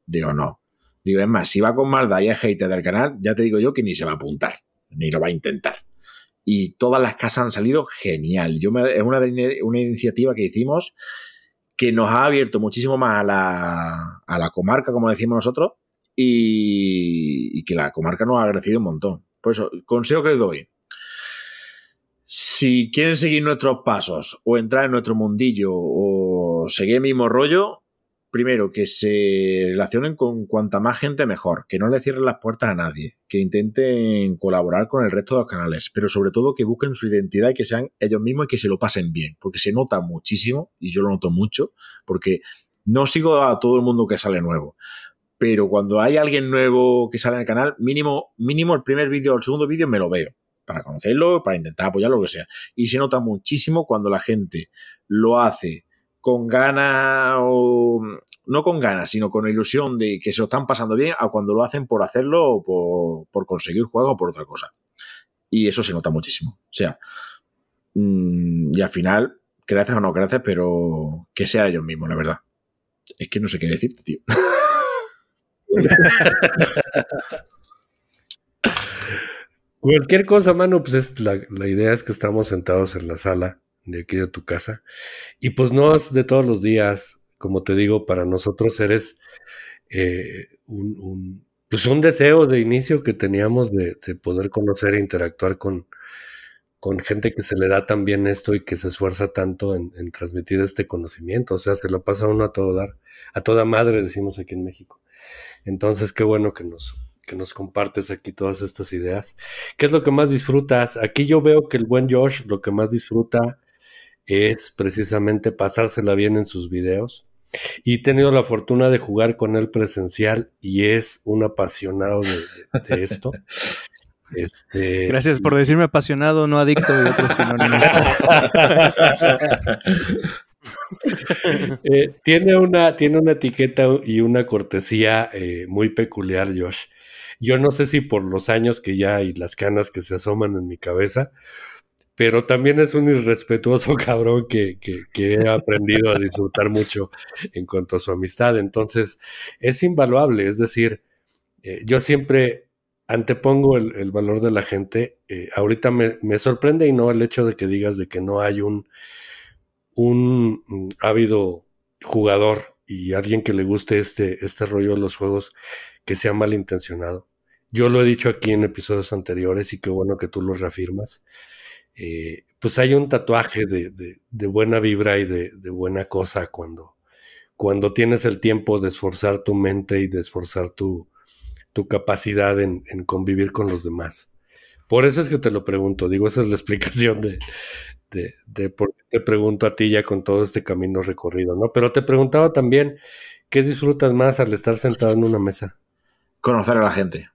digo no. Digo, es más, si va con maldad y es hater del canal, ya te digo yo que ni se va a apuntar, ni lo va a intentar. Y todas las casas han salido genial. Yo es una, iniciativa que hicimos que nos ha abierto muchísimo más a la, a la comarca, como decimos nosotros, y, que la comarca nos ha agradecido un montón. Por eso, consejo que doy, si quieren seguir nuestros pasos o entrar en nuestro mundillo o seguir el mismo rollo, primero, que se relacionen con cuanta más gente mejor, que no le cierren las puertas a nadie, que intenten colaborar con el resto de los canales, pero sobre todo que busquen su identidad y que sean ellos mismos y que se lo pasen bien, porque se nota muchísimo, y yo lo noto mucho, porque no sigo a todo el mundo que sale nuevo. Pero cuando hay alguien nuevo que sale en el canal, mínimo, mínimo el primer vídeo o el segundo vídeo me lo veo para conocerlo, para intentar apoyarlo, lo que sea. Y se nota muchísimo cuando la gente lo hace con ganas o no con ganas, sino con ilusión de que se lo están pasando bien a cuando lo hacen por hacerlo o por, conseguir juego o por otra cosa. Y eso se nota muchísimo. O sea, mm, y al final, gracias o no gracias, pero que sea ellos mismos, la verdad. Es que no sé qué decirte, tío. Cualquier cosa, mano, pues es la, idea es que estamos sentados en la sala de aquí de tu casa. Y pues no es de todos los días, como te digo, para nosotros eres eh, pues, un, deseo de inicio que teníamos de, poder conocer e interactuar con, gente que se le da tan bien esto y que se esfuerza tanto en, en, transmitir este conocimiento. O sea, se lo pasa uno a todo dar, a toda madre, decimos aquí en México. Entonces, qué bueno que nos, que nos compartes aquí todas estas ideas. ¿Qué es lo que más disfrutas? Aquí yo veo que el buen Josh lo que más disfruta es precisamente pasársela bien en sus videos. Y he tenido la fortuna de jugar con él presencial y es un apasionado de, esto. Este, Gracias por decirme apasionado, no adicto y otros sinónimos. Eh, tiene, una, tiene una etiqueta y una cortesía eh, muy peculiar, Josh. Yo no sé si por los años que ya y las canas que se asoman en mi cabeza, pero también es un irrespetuoso cabrón que, que, he aprendido a disfrutar mucho en cuanto a su amistad. Entonces, es invaluable, es decir, eh, yo siempre antepongo el, valor de la gente. Eh, ahorita me, me, sorprende y no el hecho de que digas de que no hay un, un mm, ávido jugador y alguien que le guste este, este rollo de los juegos que sea malintencionado. Yo lo he dicho aquí en episodios anteriores y qué bueno que tú lo reafirmas. Eh, pues hay un tatuaje de, buena vibra y de, buena cosa cuando, cuando tienes el tiempo de esforzar tu mente y de esforzar tu, tu capacidad en, convivir con los demás. Por eso es que te lo pregunto, digo, esa es la explicación de, de, de por qué te pregunto a ti ya con todo este camino recorrido, ¿no? Pero te preguntaba también, ¿qué disfrutas más al estar sentado en una mesa? conocer a la gente.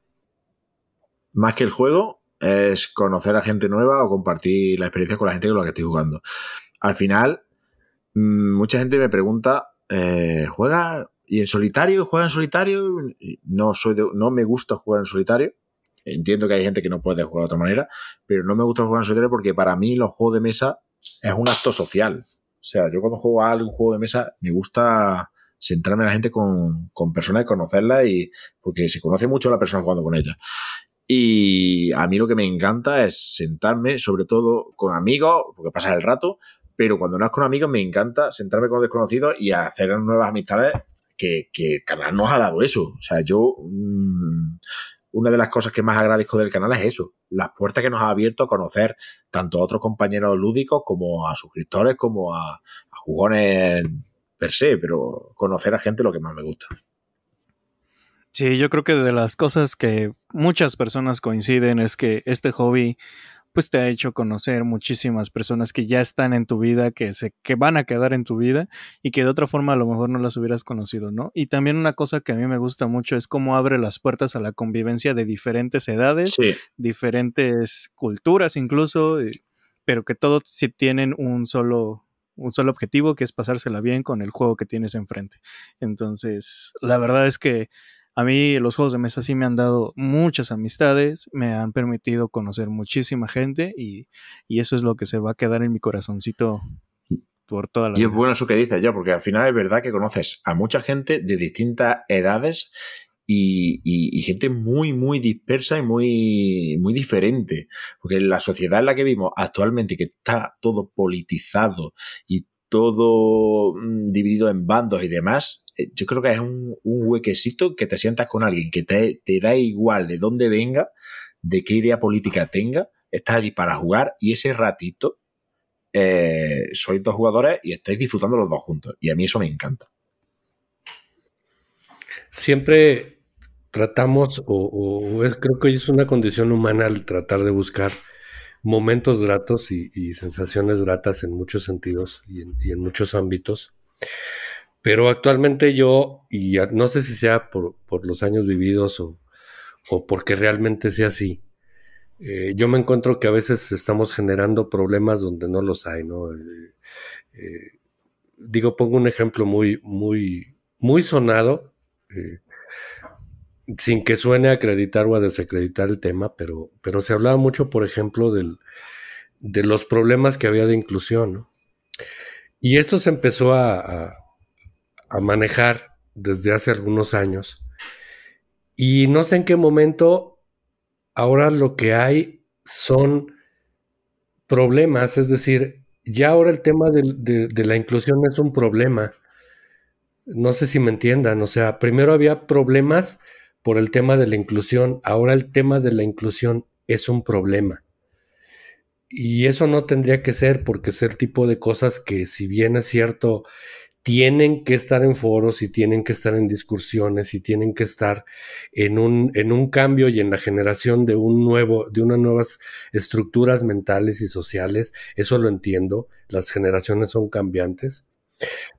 Más que el juego, es conocer a gente nueva o compartir la experiencia con la gente con la que estoy jugando. Al final, mm, mucha gente me pregunta, eh, ¿juega y en solitario? ¿Juega en solitario? No, soy no me gusta jugar en solitario. Entiendo que hay gente que no puede jugar de otra manera, pero no me gusta jugar en solitario porque para mí los juegos de mesa es un acto social. O sea, yo cuando juego a algún juego de mesa me gusta sentarme a la gente con, personas y conocerla y porque se conoce mucho la persona jugando con ella. Y a mí lo que me encanta es sentarme, sobre todo con amigos, porque pasa el rato, pero cuando no es con amigos me encanta sentarme con desconocidos y hacer nuevas amistades que, el canal nos ha dado eso. O sea, yo... Mm, una de las cosas que más agradezco del canal es eso, las puertas que nos ha abierto a conocer tanto a otros compañeros lúdicos como a suscriptores, como a jugones per se, pero conocer a gente lo que más me gusta. Sí, yo creo que de las cosas que muchas personas coinciden es que este hobby pues te ha hecho conocer muchísimas personas que ya están en tu vida, que se que van a quedar en tu vida y que de otra forma a lo mejor no las hubieras conocido, ¿no? Y también una cosa que a mí me gusta mucho es cómo abre las puertas a la convivencia de diferentes edades, diferentes culturas incluso, eh, pero que todos sí tienen un solo un solo objetivo que es pasársela bien con el juego que tienes enfrente. Entonces, la verdad es que a mí los juegos de mesa sí me han dado muchas amistades, me han permitido conocer muchísima gente y, eso es lo que se va a quedar en mi corazoncito por toda la y es bueno eso que dices ya, porque al final es verdad que conoces a mucha gente de distintas edades y, gente muy, muy dispersa y muy, muy diferente. Porque la sociedad en la que vivimos actualmente, que está todo politizado y todo mm, dividido en bandos y demás, eh, yo creo que es un, huequecito que te sientas con alguien que te, da igual de dónde venga, de qué idea política tenga, estás allí para jugar y ese ratito eh, sois dos jugadores y estáis disfrutando los dos juntos. Y a mí eso me encanta siempre tratamos, o, es, creo que es una condición humana el tratar de buscar momentos gratos y, sensaciones gratas en muchos sentidos y en, muchos ámbitos. Pero actualmente yo, y no sé si sea por, los años vividos o, porque realmente sea así, eh, yo me encuentro que a veces estamos generando problemas donde no los hay, ¿no? Eh, eh, digo, pongo un ejemplo muy, muy, muy sonado, eh, sin que suene a acreditar o a desacreditar el tema, pero, pero se hablaba mucho, por ejemplo, del, de los problemas que había de inclusión. Y esto se empezó a, manejar desde hace algunos años. Y no sé en qué momento ahora lo que hay son problemas, es decir, ya ahora el tema de, la inclusión es un problema no sé si me entiendan, o sea, primero había problemas por el tema de la inclusión, ahora el tema de la inclusión es un problema. Y eso no tendría que ser porque ser tipo de cosas que si bien es cierto, tienen que estar en foros y tienen que estar en discusiones y tienen que estar en un, en un cambio y en la generación de un nuevo, de unas nuevas estructuras mentales y sociales. Eso lo entiendo. Las generaciones son cambiantes.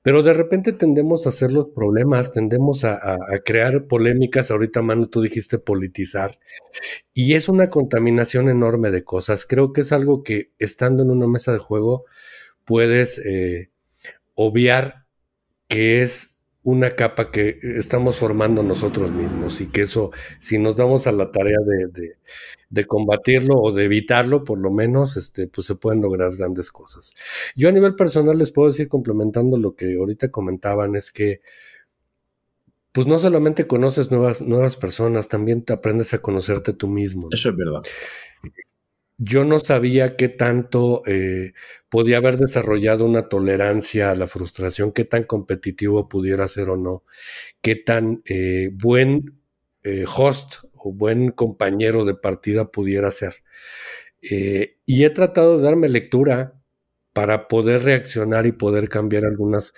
Pero de repente tendemos a hacer los problemas, tendemos a, crear polémicas. Ahorita, mano, tú dijiste politizar. Y es una contaminación enorme de cosas. Creo que es algo que estando en una mesa de juego puedes eh, obviar que es una capa que eh, estamos formando nosotros mismos y que eso, si nos damos a la tarea de, combatirlo o de evitarlo, por lo menos, este, pues se pueden lograr grandes cosas. Yo a nivel personal les puedo decir, complementando lo que ahorita comentaban, es que pues no solamente conoces nuevas, nuevas personas, también te aprendes a conocerte tú mismo. Eso es verdad. Yo no sabía qué tanto eh, podía haber desarrollado una tolerancia a la frustración, qué tan competitivo pudiera ser o no, qué tan eh, buen eh, host o buen compañero de partida pudiera ser. Eh, y he tratado de darme lectura para poder reaccionar y poder cambiar algunas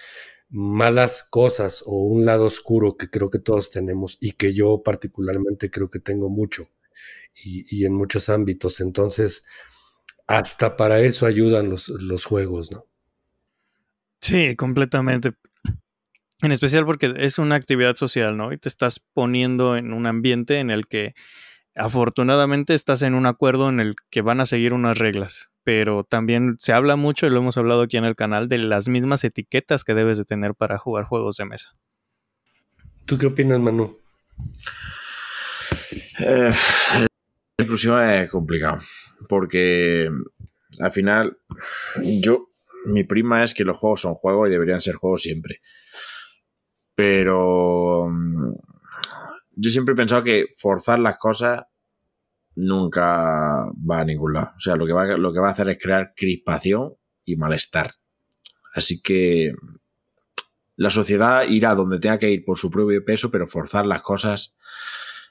malas cosas o un lado oscuro que creo que todos tenemos y que yo particularmente creo que tengo mucho y en muchos ámbitos. Entonces, hasta para eso ayudan los, juegos, ¿no? Sí, completamente. En especial porque es una actividad social, ¿no? Y te estás poniendo en un ambiente en el que afortunadamente estás en un acuerdo en el que van a seguir unas reglas, pero también se habla mucho, y lo hemos hablado aquí en el canal, de las mismas etiquetas que debes de tener para jugar juegos de mesa. ¿Tú qué opinas, Manu? Eh, la inclusión es complicado, porque al final yo, mi prima es que los juegos son juegos y deberían ser juegos siempre. Pero mm, yo siempre he pensado que forzar las cosas nunca va a ningún lado. O sea, lo que va a hacer es crear crispación y malestar. Así que la sociedad irá donde tenga que ir por su propio peso, pero forzar las cosas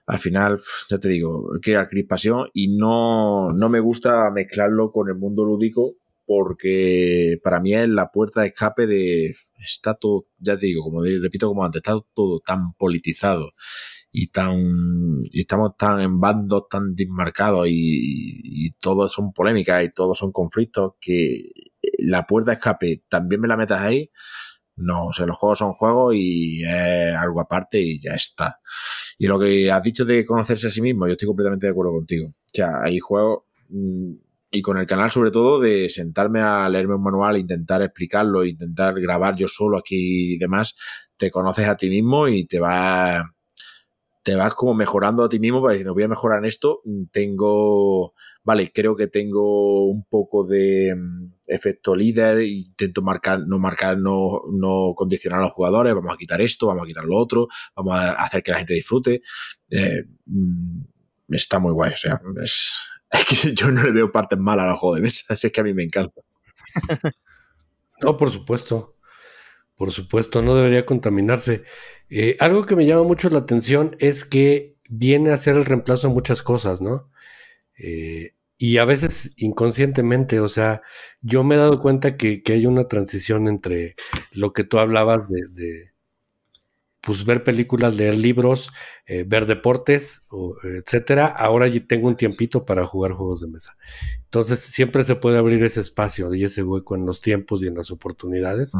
al final, ya te digo, que crea crispación y no, me gusta mezclarlo con el mundo lúdico porque para mí es la puerta de escape de... Está todo, ya te digo, como repito como antes, está todo tan politizado y tan y estamos tan en bandos tan desmarcados y, y, todo son polémicas y todos son conflictos que la puerta de escape también me la metas ahí no, o sea, los juegos son juegos y es algo aparte y ya está. Y lo que has dicho de conocerse a sí mismo, yo estoy completamente de acuerdo contigo. O sea, hay juegos, mm, y con el canal sobre todo, de sentarme a leerme un manual, intentar explicarlo, intentar grabar yo solo aquí y demás, te conoces a ti mismo y te vas, te vas como mejorando a ti mismo para decir, voy a mejorar en esto, tengo, vale, creo que tengo un poco de mm, efecto líder, intento marcar, no marcar, no, no condicionar a los jugadores, vamos a quitar esto, vamos a quitar lo otro, vamos a hacer que la gente disfrute. Eh, mm, está muy guay, o sea, es, que yo no le veo partes malas los juego de mesa, así es que a mí me encanta. no, por supuesto. Por supuesto, no debería contaminarse. Eh, algo que me llama mucho la atención es que viene a ser el reemplazo de muchas cosas, ¿no? Eh, y a veces inconscientemente, o sea, yo me he dado cuenta que, que hay una transición entre lo que tú hablabas de, pues ver películas, leer libros, eh, ver deportes, o, etcétera. Ahora tengo un tiempito para jugar juegos de mesa. Entonces siempre se puede abrir ese espacio y ese hueco en los tiempos y en las oportunidades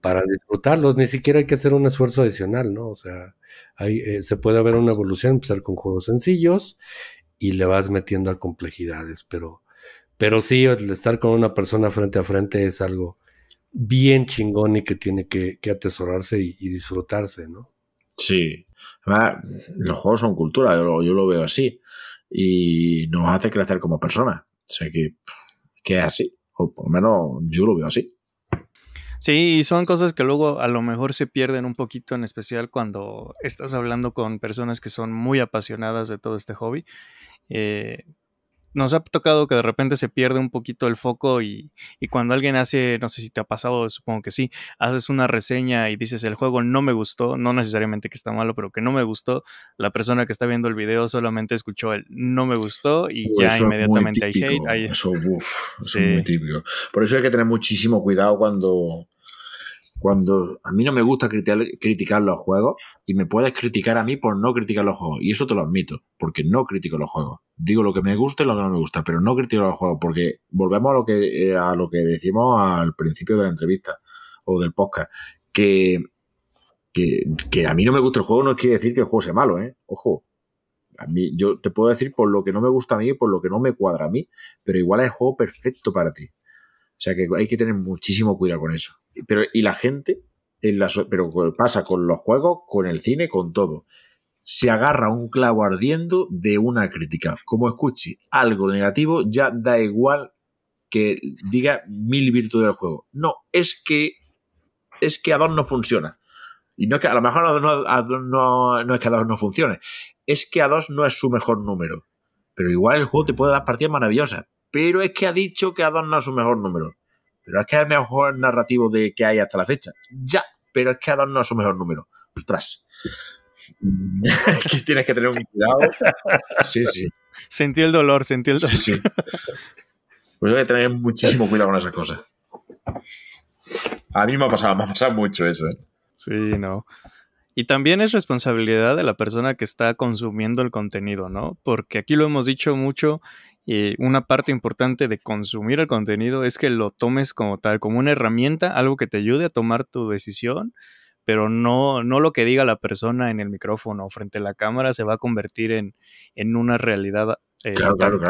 para disfrutarlos. Ni siquiera hay que hacer un esfuerzo adicional, ¿no? O sea, ahí eh, se puede haber una evolución, empezar con juegos sencillos y le vas metiendo a complejidades, pero, pero sí, estar con una persona frente a frente es algo bien chingón y que tiene que, atesorarse y, disfrutarse, ¿no? Sí. los juegos son cultura, yo lo, yo lo, veo así. Y nos hace crecer como persona. O que, que es así. O por lo menos yo lo veo así. Sí, y son cosas que luego a lo mejor se pierden un poquito, en especial cuando estás hablando con personas que son muy apasionadas de todo este hobby eh, nos ha tocado que de repente se pierde un poquito el foco y, cuando alguien hace, no sé si te ha pasado, supongo que sí, haces una reseña y dices el juego no me gustó, no necesariamente que está malo, pero que no me gustó, la persona que está viendo el video solamente escuchó el no me gustó y ya inmediatamente hay hate. Eso, es muy típico. Por eso hay que tener muchísimo cuidado cuando cuando a mí no me gusta criticar los juegos y me puedes criticar a mí por no criticar los juegos. Y eso te lo admito, porque no critico los juegos. Digo lo que me gusta y lo que no me gusta, pero no critico los juegos porque volvemos a lo que, eh, a lo que decimos al principio de la entrevista o del podcast, que, que, a mí no me gusta el juego no quiere decir que el juego sea malo, ¿eh? Ojo. mí, yo te puedo decir por lo que no me gusta a mí, por lo que no me cuadra a mí, pero igual es el juego perfecto para ti. O sea que hay que tener muchísimo cuidado con eso. Pero, y la gente, en pero pasa con los juegos, con el cine, con todo. Se agarra un clavo ardiendo de una crítica. Como escuche algo negativo, ya da igual que diga mil virtudes del juego. No, es que es que no funciona. Y no es que a lo mejor a no, es que dos no funcione, es que a dos no es su mejor número. Pero igual el juego te puede dar partidas maravillosas pero es que ha dicho que Adorno es su mejor número. Pero es que es el mejor narrativo de que hay hasta la fecha. Ya, pero es que ha dado su mejor número. Ostras. Aquí tienes que tener un cuidado. Sí, sí. Sentí el dolor, sentí el dolor. Sí, sí. Pues hay que tener muchísimo cuidado con esas cosas. A mí me ha pasado, me ha pasado mucho eso. ¿eh? Sí, no. Y también es responsabilidad de la persona que está consumiendo el contenido, ¿no? Porque aquí lo hemos dicho mucho, y eh, una parte importante de consumir el contenido es que lo tomes como tal, como una herramienta, algo que te ayude a tomar tu decisión, pero no, no lo que diga la persona en el micrófono o frente a la cámara se va a convertir en, una realidad. Eh, claro, claro,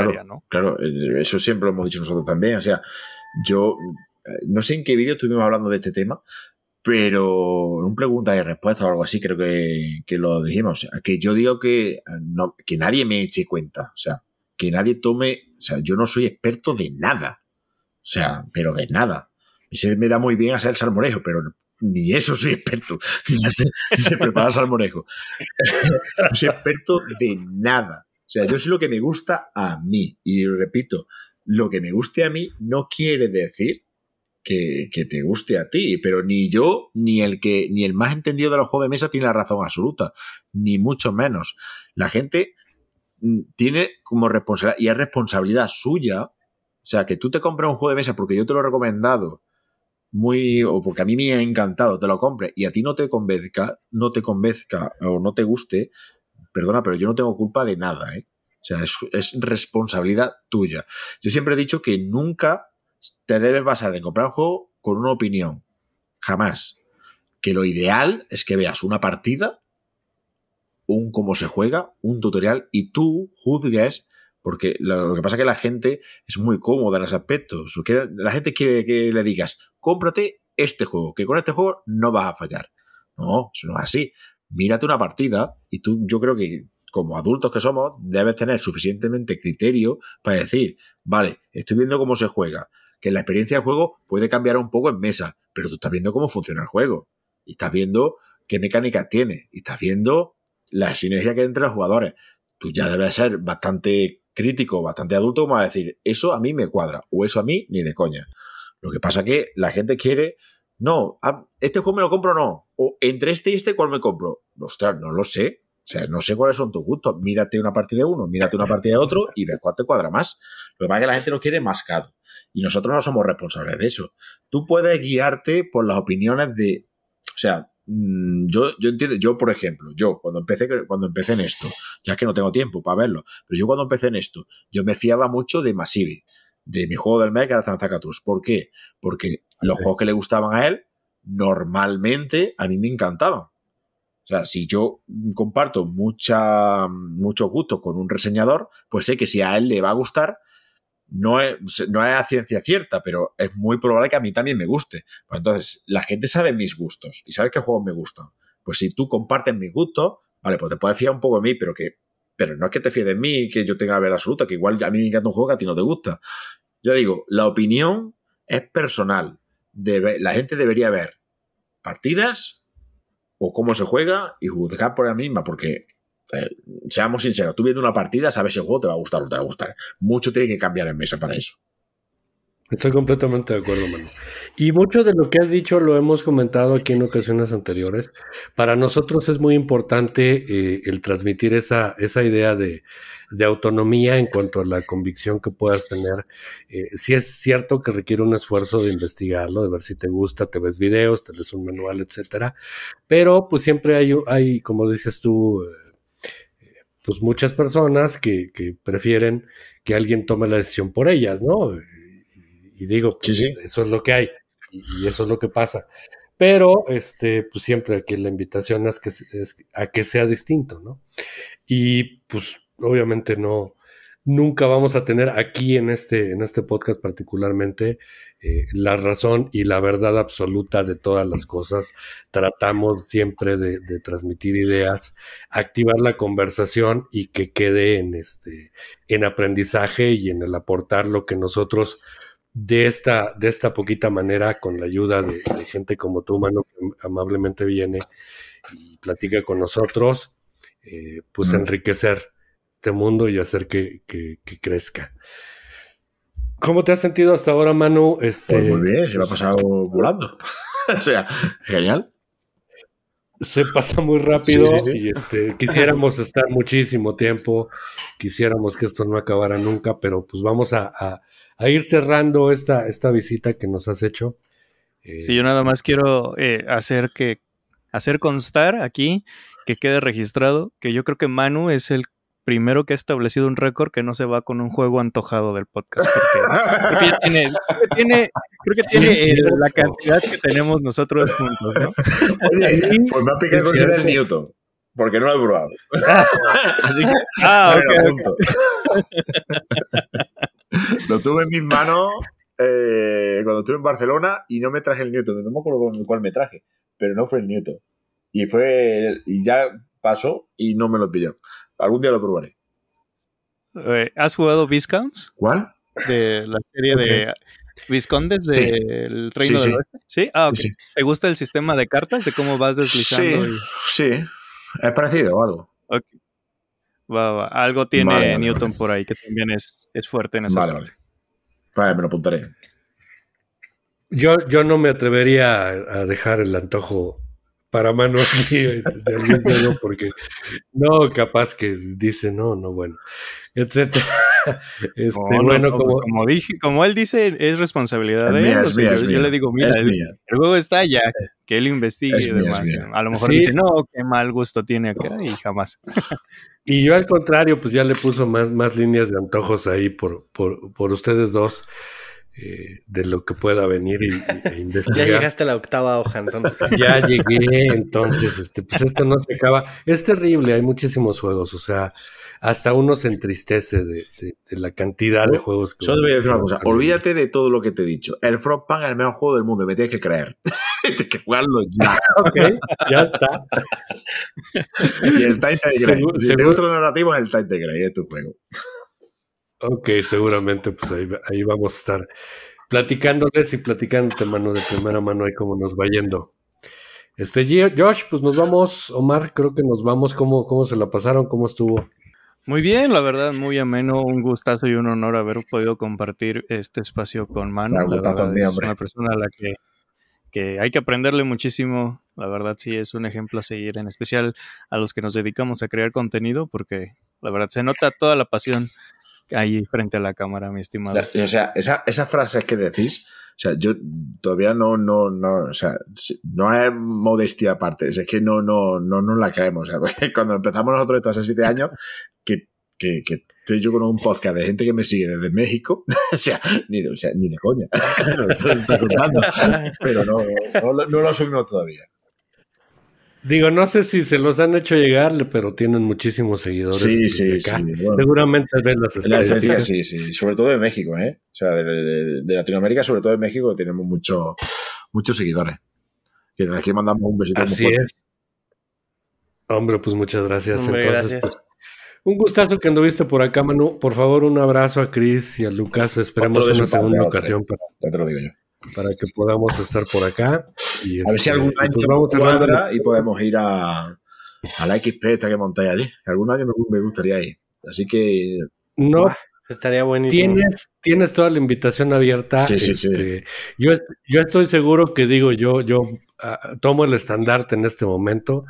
claro, eh, Eso siempre lo hemos dicho nosotros también. O sea, yo no sé en qué vídeo estuvimos hablando de este tema, pero en un pregunta y respuesta o algo así creo que, lo dijimos. que yo digo que, ah, no, que nadie me eche cuenta. O sea, que nadie tome, o sea, yo no soy experto de nada, o sea, pero de nada. Y se me da muy bien hacer el salmorejo, pero ni eso soy experto, ni prepara salmorejo. no soy experto de nada. O sea, yo sé lo que me gusta a mí. Y repito, lo que me guste a mí no quiere decir que, te guste a ti, pero ni yo, ni el que, ni el más entendido de los jóvenes de mesa tiene la razón absoluta, ni mucho menos. La gente Mm, tiene como responsabilidad, y es responsabilidad suya, o sea, que tú te compras un juego de mesa porque yo te lo he recomendado muy, o porque a mí me ha encantado, te lo compre y a ti no te convenzca, no te convenzca o no te guste, perdona, pero yo no tengo culpa de nada, ¿eh? O sea, es responsabilidad tuya. Yo siempre he dicho que nunca te debes basar en comprar un juego con una opinión. Jamás. Que lo ideal es que veas una partida un cómo se juega, un tutorial y tú juzgues porque lo, que pasa es que la gente es muy cómoda en ese aspectos. La gente quiere que le digas, cómprate este juego, que con este juego no vas a fallar. No, eso no es así. Mírate una partida y tú, yo creo que como adultos que somos, debes tener suficientemente criterio para decir, vale, estoy viendo cómo se juega, que la experiencia de juego puede cambiar un poco en mesa, pero tú estás viendo cómo funciona el juego y estás viendo qué mecánicas tiene y estás viendo la sinergia que hay entre los jugadores. Tú ya debes ser bastante crítico, bastante adulto, como a decir, eso a mí me cuadra, o eso a mí ni de coña. Lo que pasa que la gente quiere, no, ah, este juego me lo compro no, o entre este y este, ¿cuál me compro? Ostras, no lo sé. O sea, no sé cuáles son tus gustos. Mírate una parte de uno, mírate una parte de otro y ve cuál te cuadra más. Lo que pasa es que la gente lo quiere mascado. Y nosotros no somos responsables de eso. Tú puedes guiarte por las opiniones de. O sea, Mm, yo, yo entiendo, yo por ejemplo, yo cuando empecé, cuando empecé en esto, ya que no tengo tiempo para verlo, pero yo cuando empecé en esto, yo me fiaba mucho de Masivi, de mi juego del Mega que era ¿Por qué? Porque los juegos que le gustaban a él, normalmente a mí me encantaban. O sea, si yo comparto mucha, mucho gusto con un reseñador, pues sé que si a él le va a gustar, no es, no es ciencia cierta, pero es muy probable que a mí también me guste. Pues entonces, la gente sabe mis gustos y sabe qué juegos me gustan. Pues si tú compartes mis gustos, vale, pues te puedes fiar un poco de mí, pero que pero no es que te fíes de mí que yo tenga la verdad absoluta, que igual a mí me encanta un juego que a ti no te gusta. Yo digo, la opinión es personal. la gente debería ver partidas o cómo se juega y juzgar por la misma, porque eh, seamos sinceros, tú viendo una partida sabes si el juego te va a gustar o no te va a gustar. Mucho tiene que cambiar en mesa para eso. Estoy completamente de acuerdo, Manu. Y mucho de lo que has dicho lo hemos comentado aquí en ocasiones anteriores. Para nosotros es muy importante eh, el transmitir esa, esa idea de, autonomía en cuanto a la convicción que puedas tener. Eh, si es cierto que requiere un esfuerzo de investigarlo, de ver si te gusta, te ves videos, te lees un manual, etcétera. Pero pues siempre hay, hay como dices tú, pues muchas personas que, prefieren que alguien tome la decisión por ellas, ¿no? Y, digo, pues, eso es lo que hay y, eso es lo que pasa. Pero, este, pues siempre aquí la invitación es que, es a que sea distinto, ¿no? Y pues obviamente no, nunca vamos a tener aquí en este, en este podcast particularmente eh, la razón y la verdad absoluta de todas las cosas. Tratamos siempre de, transmitir ideas, activar la conversación y que quede en, este, en aprendizaje y en el aportar lo que nosotros de esta, de esta poquita manera, con la ayuda de, gente como tú, mano, que amablemente viene y platica con nosotros, eh, pues enriquecer este mundo y hacer que, crezca. ¿Cómo te has sentido hasta ahora, Manu? Este... Pues muy bien, se me ha pasado volando. o sea, genial. Se pasa muy rápido y este, quisiéramos estar muchísimo tiempo, quisiéramos que esto no acabara nunca, pero pues vamos a, a, ir cerrando esta, esta visita que nos has hecho. Eh, sí, yo nada más quiero eh, hacer que hacer constar aquí que quede registrado que yo creo que Manu es el primero que ha establecido un récord que no se va con un juego antojado del podcast. Porque creo que tiene, tiene, eh, la cantidad que tenemos nosotros juntos, ¿no? pues me ha picado con el Newton, porque no lo he probado. Así que, ah, lo tuve en mis manos eh, cuando estuve en Barcelona y no me traje el Newton, no me acuerdo cual me traje, pero no fue el Newton. Y fue, y ya pasó y no me lo pilló. Algún día lo probaré. Eh, ¿Has jugado Viscounts? ¿Cuál? De la serie de Viscondes del Reino del Oeste. ¿Sí? Ah, ¿Te gusta el sistema de cartas? ¿De cómo vas deslizando? Sí, sí. Es parecido o algo. Algo tiene Newton por ahí que también es, fuerte en esa parte. Vale, me lo apuntaré. Yo, yo no me atrevería a dejar el antojo para mano aquí eh, porque no, capaz que dice no, no, bueno, etcétera. Este, pues, como, dije, como él dice, es responsabilidad de él. yo, le digo, mira, el, está ya que él investigue y demás. a lo mejor dice, no, qué mal gusto tiene acá y jamás. Y yo al contrario, pues ya le puso más, más líneas de antojos ahí por, por ustedes dos. Eh, de lo que pueda venir y, e Ya llegaste a la octava hoja, entonces. ya llegué, entonces, este, pues esto no se acaba. Es terrible, hay muchísimos juegos, o sea, hasta uno se entristece de, la cantidad de juegos que. Yo te voy a decir olvídate de todo lo que te he dicho. El Frog Pan es el mejor juego del mundo, me tienes que creer. tienes que jugarlo ya. ok, ya está. y el Time de Grey. se narrativo, es el Time de Grey, es tu juego. Ok, seguramente, pues ahí, ahí vamos a estar platicándoles y platicándote, mano, de primera mano, ahí cómo nos va yendo. Este, Josh, pues nos vamos, Omar, creo que nos vamos. ¿Cómo, cómo se la pasaron? ¿Cómo estuvo? Muy bien, la verdad, muy ameno, un gustazo y un honor haber podido compartir este espacio con Manu. La, verdad, es una persona a la que, que hay que aprenderle muchísimo. La verdad, sí es un ejemplo a seguir, en especial a los que nos dedicamos a crear contenido, porque la verdad se nota toda la pasión ahí frente a la cámara, mi estimado. O sea, esa, esas frases que decís, o sea, yo todavía no, no, no, o sea, no es modestia aparte, es que no, no, no no la creemos. O sea, cuando empezamos nosotros esto hace siete años, que, estoy yo con un podcast de gente que me sigue desde México, o sea, ni de, ni de coña, pero no, no, no, lo asumimos todavía. Digo, no sé si se los han hecho llegar, pero tienen muchísimos seguidores. Sí, sí, sí Seguramente ven las estadísticas. Sí, sí, sobre todo de México, ¿eh? O sea, de, Latinoamérica, sobre todo de México, tenemos mucho, muchos seguidores. Que aquí mandamos un besito. Así es. Hombre, pues muchas gracias. Pues, un gustazo que anduviste por acá, Manu. Por favor, un abrazo a Cris y a Lucas. Esperamos una segunda ocasión. Eh. Ya te lo digo yo para que podamos estar por acá. Y a ver si este, algún pues, año y podemos ir a, a la XP que montáis allí. Algún año me, gustaría ir. Así que... No, Estaría buenísimo. Tienes, tienes toda la invitación abierta. Este, yo, yo estoy seguro que digo, yo, yo ah, tomo el estandarte en este momento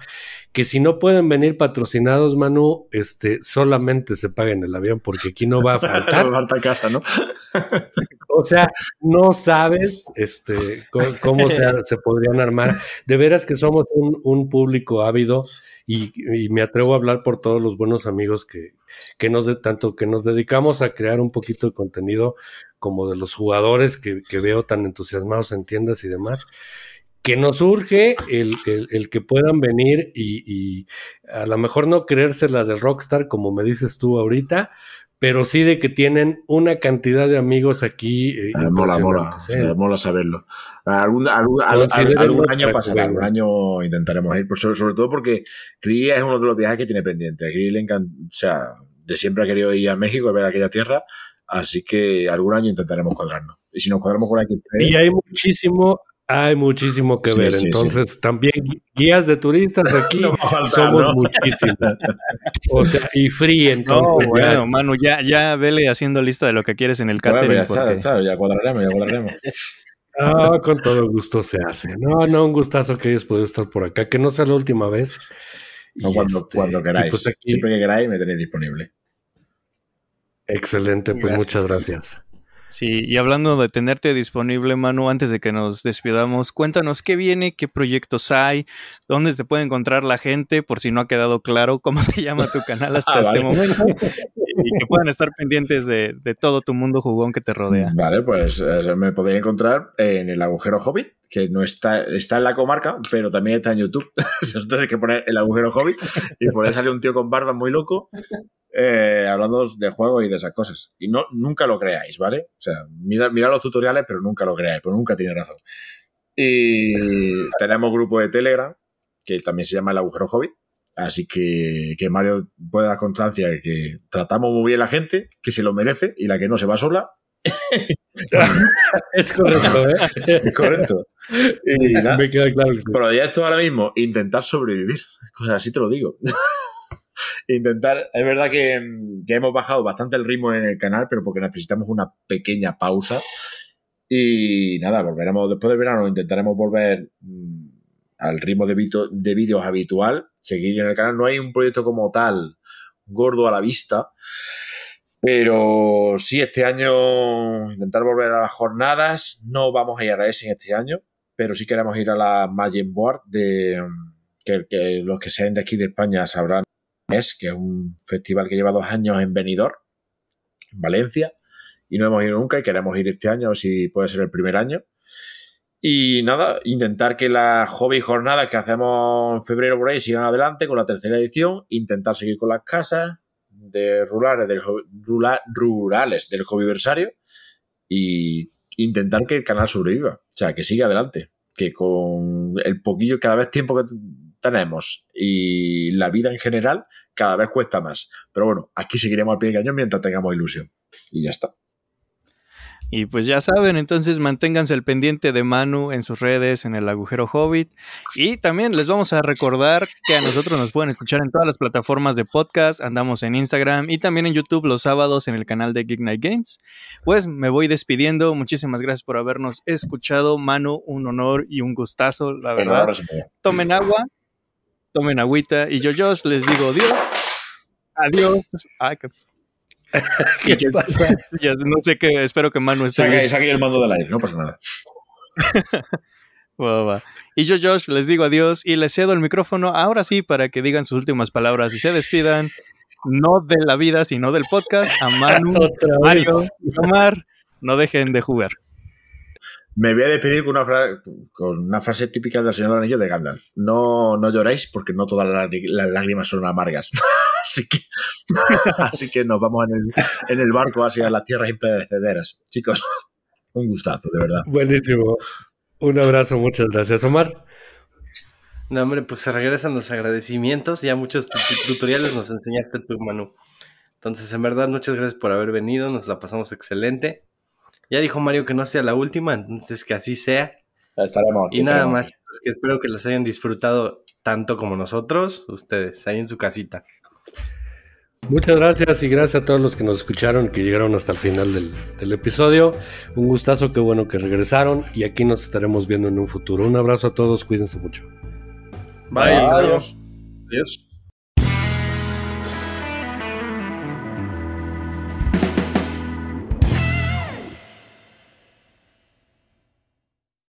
que si no pueden venir patrocinados, Manu, este, solamente se paguen el avión porque aquí no va a faltar. casa, ¿no? o sea, no sabes este, cómo, se, podrían armar. De veras que somos un, público ávido y, me atrevo a hablar por todos los buenos amigos que, que nos de tanto que nos dedicamos a crear un poquito de contenido como de los jugadores que, que veo tan entusiasmados en tiendas y demás que nos urge el, el, el que puedan venir y, a lo mejor no creerse de Rockstar, como me dices tú ahorita, pero sí de que tienen una cantidad de amigos aquí. Eh, ah, mola, mola, ¿eh? mola saberlo. Algún, algún, algún, año pasará, algún año intentaremos ir, pues, sobre, sobre todo porque Cría es uno de los viajes que tiene pendiente. A le encanta, o sea, de siempre ha querido ir a México a ver aquella tierra, así que algún año intentaremos cuadrarnos. Y si nos cuadramos con la pues, Y hay muchísimo, hay muchísimo que ver. Entonces, también guías de turistas aquí somos muchísimos. O sea, y free. Entonces, no, bueno, ya. Manu, ya, ya vele haciendo lista de lo que quieres en el catering. ya, porque... ya cuadraremos, ya cuadraremos. Ah, con todo gusto se hace. No, no, un gustazo que hayas podido estar por acá, que no sea la última vez. cuando, este, cuando, pues queráis. Siempre que queráis me tenéis disponible. Excelente, pues muchas gracias. Sí, y hablando de tenerte disponible, Manu, antes de que nos despidamos, cuéntanos qué viene, qué proyectos hay, dónde se puede encontrar la gente, por si no ha quedado claro cómo se llama tu canal hasta ah, este momento, y que puedan estar pendientes de, todo tu mundo jugón que te rodea. Vale, pues eh, me podría encontrar en el agujero Hobbit, que no está, está en la comarca, pero también está en YouTube. Entonces hay que poner el agujero Hobbit y por ahí sale un tío con barba muy loco eh, hablando de juegos y de esas cosas. Y no, nunca lo creáis, ¿vale? O sea, mirad, los tutoriales, pero nunca lo creáis, pero nunca tiene razón. Y tenemos grupo de Telegram, que también se llama El Agujero Hobby. Así que, que Mario puede dar constancia de que tratamos muy bien a la gente, que se lo merece y la que no se va sola. es correcto, ¿eh? Es correcto. Y Me queda claro. Que esto ahora mismo, intentar sobrevivir. Cosas así te lo digo. intentar. Es verdad que, hemos bajado bastante el ritmo en el canal, pero porque necesitamos una pequeña pausa. Y nada, volveremos después del verano, intentaremos volver mm, al ritmo de, vídeos habitual, seguir en el canal. No hay un proyecto como tal gordo a la vista. Pero sí, este año intentar volver a las jornadas. No vamos a ir a ese este año, pero si queremos ir a la Magic Board de, mm, que, que, los que sean de aquí de España sabrán que es un festival que lleva dos años en Benidorm, en Valencia, y no hemos ido nunca y queremos ir este año, si puede ser el primer año. Y nada, intentar que las hobby jornadas que hacemos en febrero por ahí sigan adelante con la tercera edición, intentar seguir con las casas de rurales del, rurales hobbyversario y intentar que el canal sobreviva, o sea, que siga adelante, que con el poquillo, cada vez tiempo que tenemos y la vida en general cada vez cuesta más. Pero bueno, aquí seguiremos al pie del cañón mientras tengamos ilusión. Y ya está. Y pues ya saben, entonces manténganse el pendiente de Manu en sus redes, en el agujero hobbit. Y también les vamos a recordar que a nosotros nos pueden escuchar en todas las plataformas de podcast. Andamos en Instagram y también en YouTube los sábados en el canal de Geek Night Games. Pues me voy despidiendo. Muchísimas gracias por habernos escuchado. Manu, un honor y un gustazo, la verdad. Tomen agua tomen agüita. Y yo, yo les digo adiós. Adiós. ¿Qué no sé qué, espero que Manu esté. Saque, el mando del aire, no pasa nada. Y yo, Josh, les digo adiós y les cedo el micrófono ahora sí para que digan sus últimas palabras y se despidan, no de la vida, sino del podcast, a Manu, Mario, Omar. No dejen de jugar. Me voy a despedir con una, con una frase típica del Señor Anillo de Gandalf. No, no lloréis porque no todas las, lágrimas son amargas. así, que, nos vamos en el, barco hacia las tierras imperecederas. Chicos, un gustazo, de verdad. Buenísimo. Un abrazo, muchas gracias, Omar. No, hombre, pues se regresan los agradecimientos. Ya muchos tutoriales nos enseñaste tú, Manu. Entonces, en verdad, muchas gracias por haber venido. Nos la pasamos excelente. Ya dijo Mario que no sea la última, entonces que así sea. Estaremos, y nada más, es pues, que espero que los hayan disfrutado tanto como nosotros, ustedes, ahí en su casita. Muchas gracias y gracias a todos los que nos escucharon, que llegaron hasta el final del, del episodio. Un gustazo, qué bueno que regresaron y aquí nos estaremos viendo en un futuro. Un abrazo a todos, cuídense mucho. Bye. Adiós. Adiós.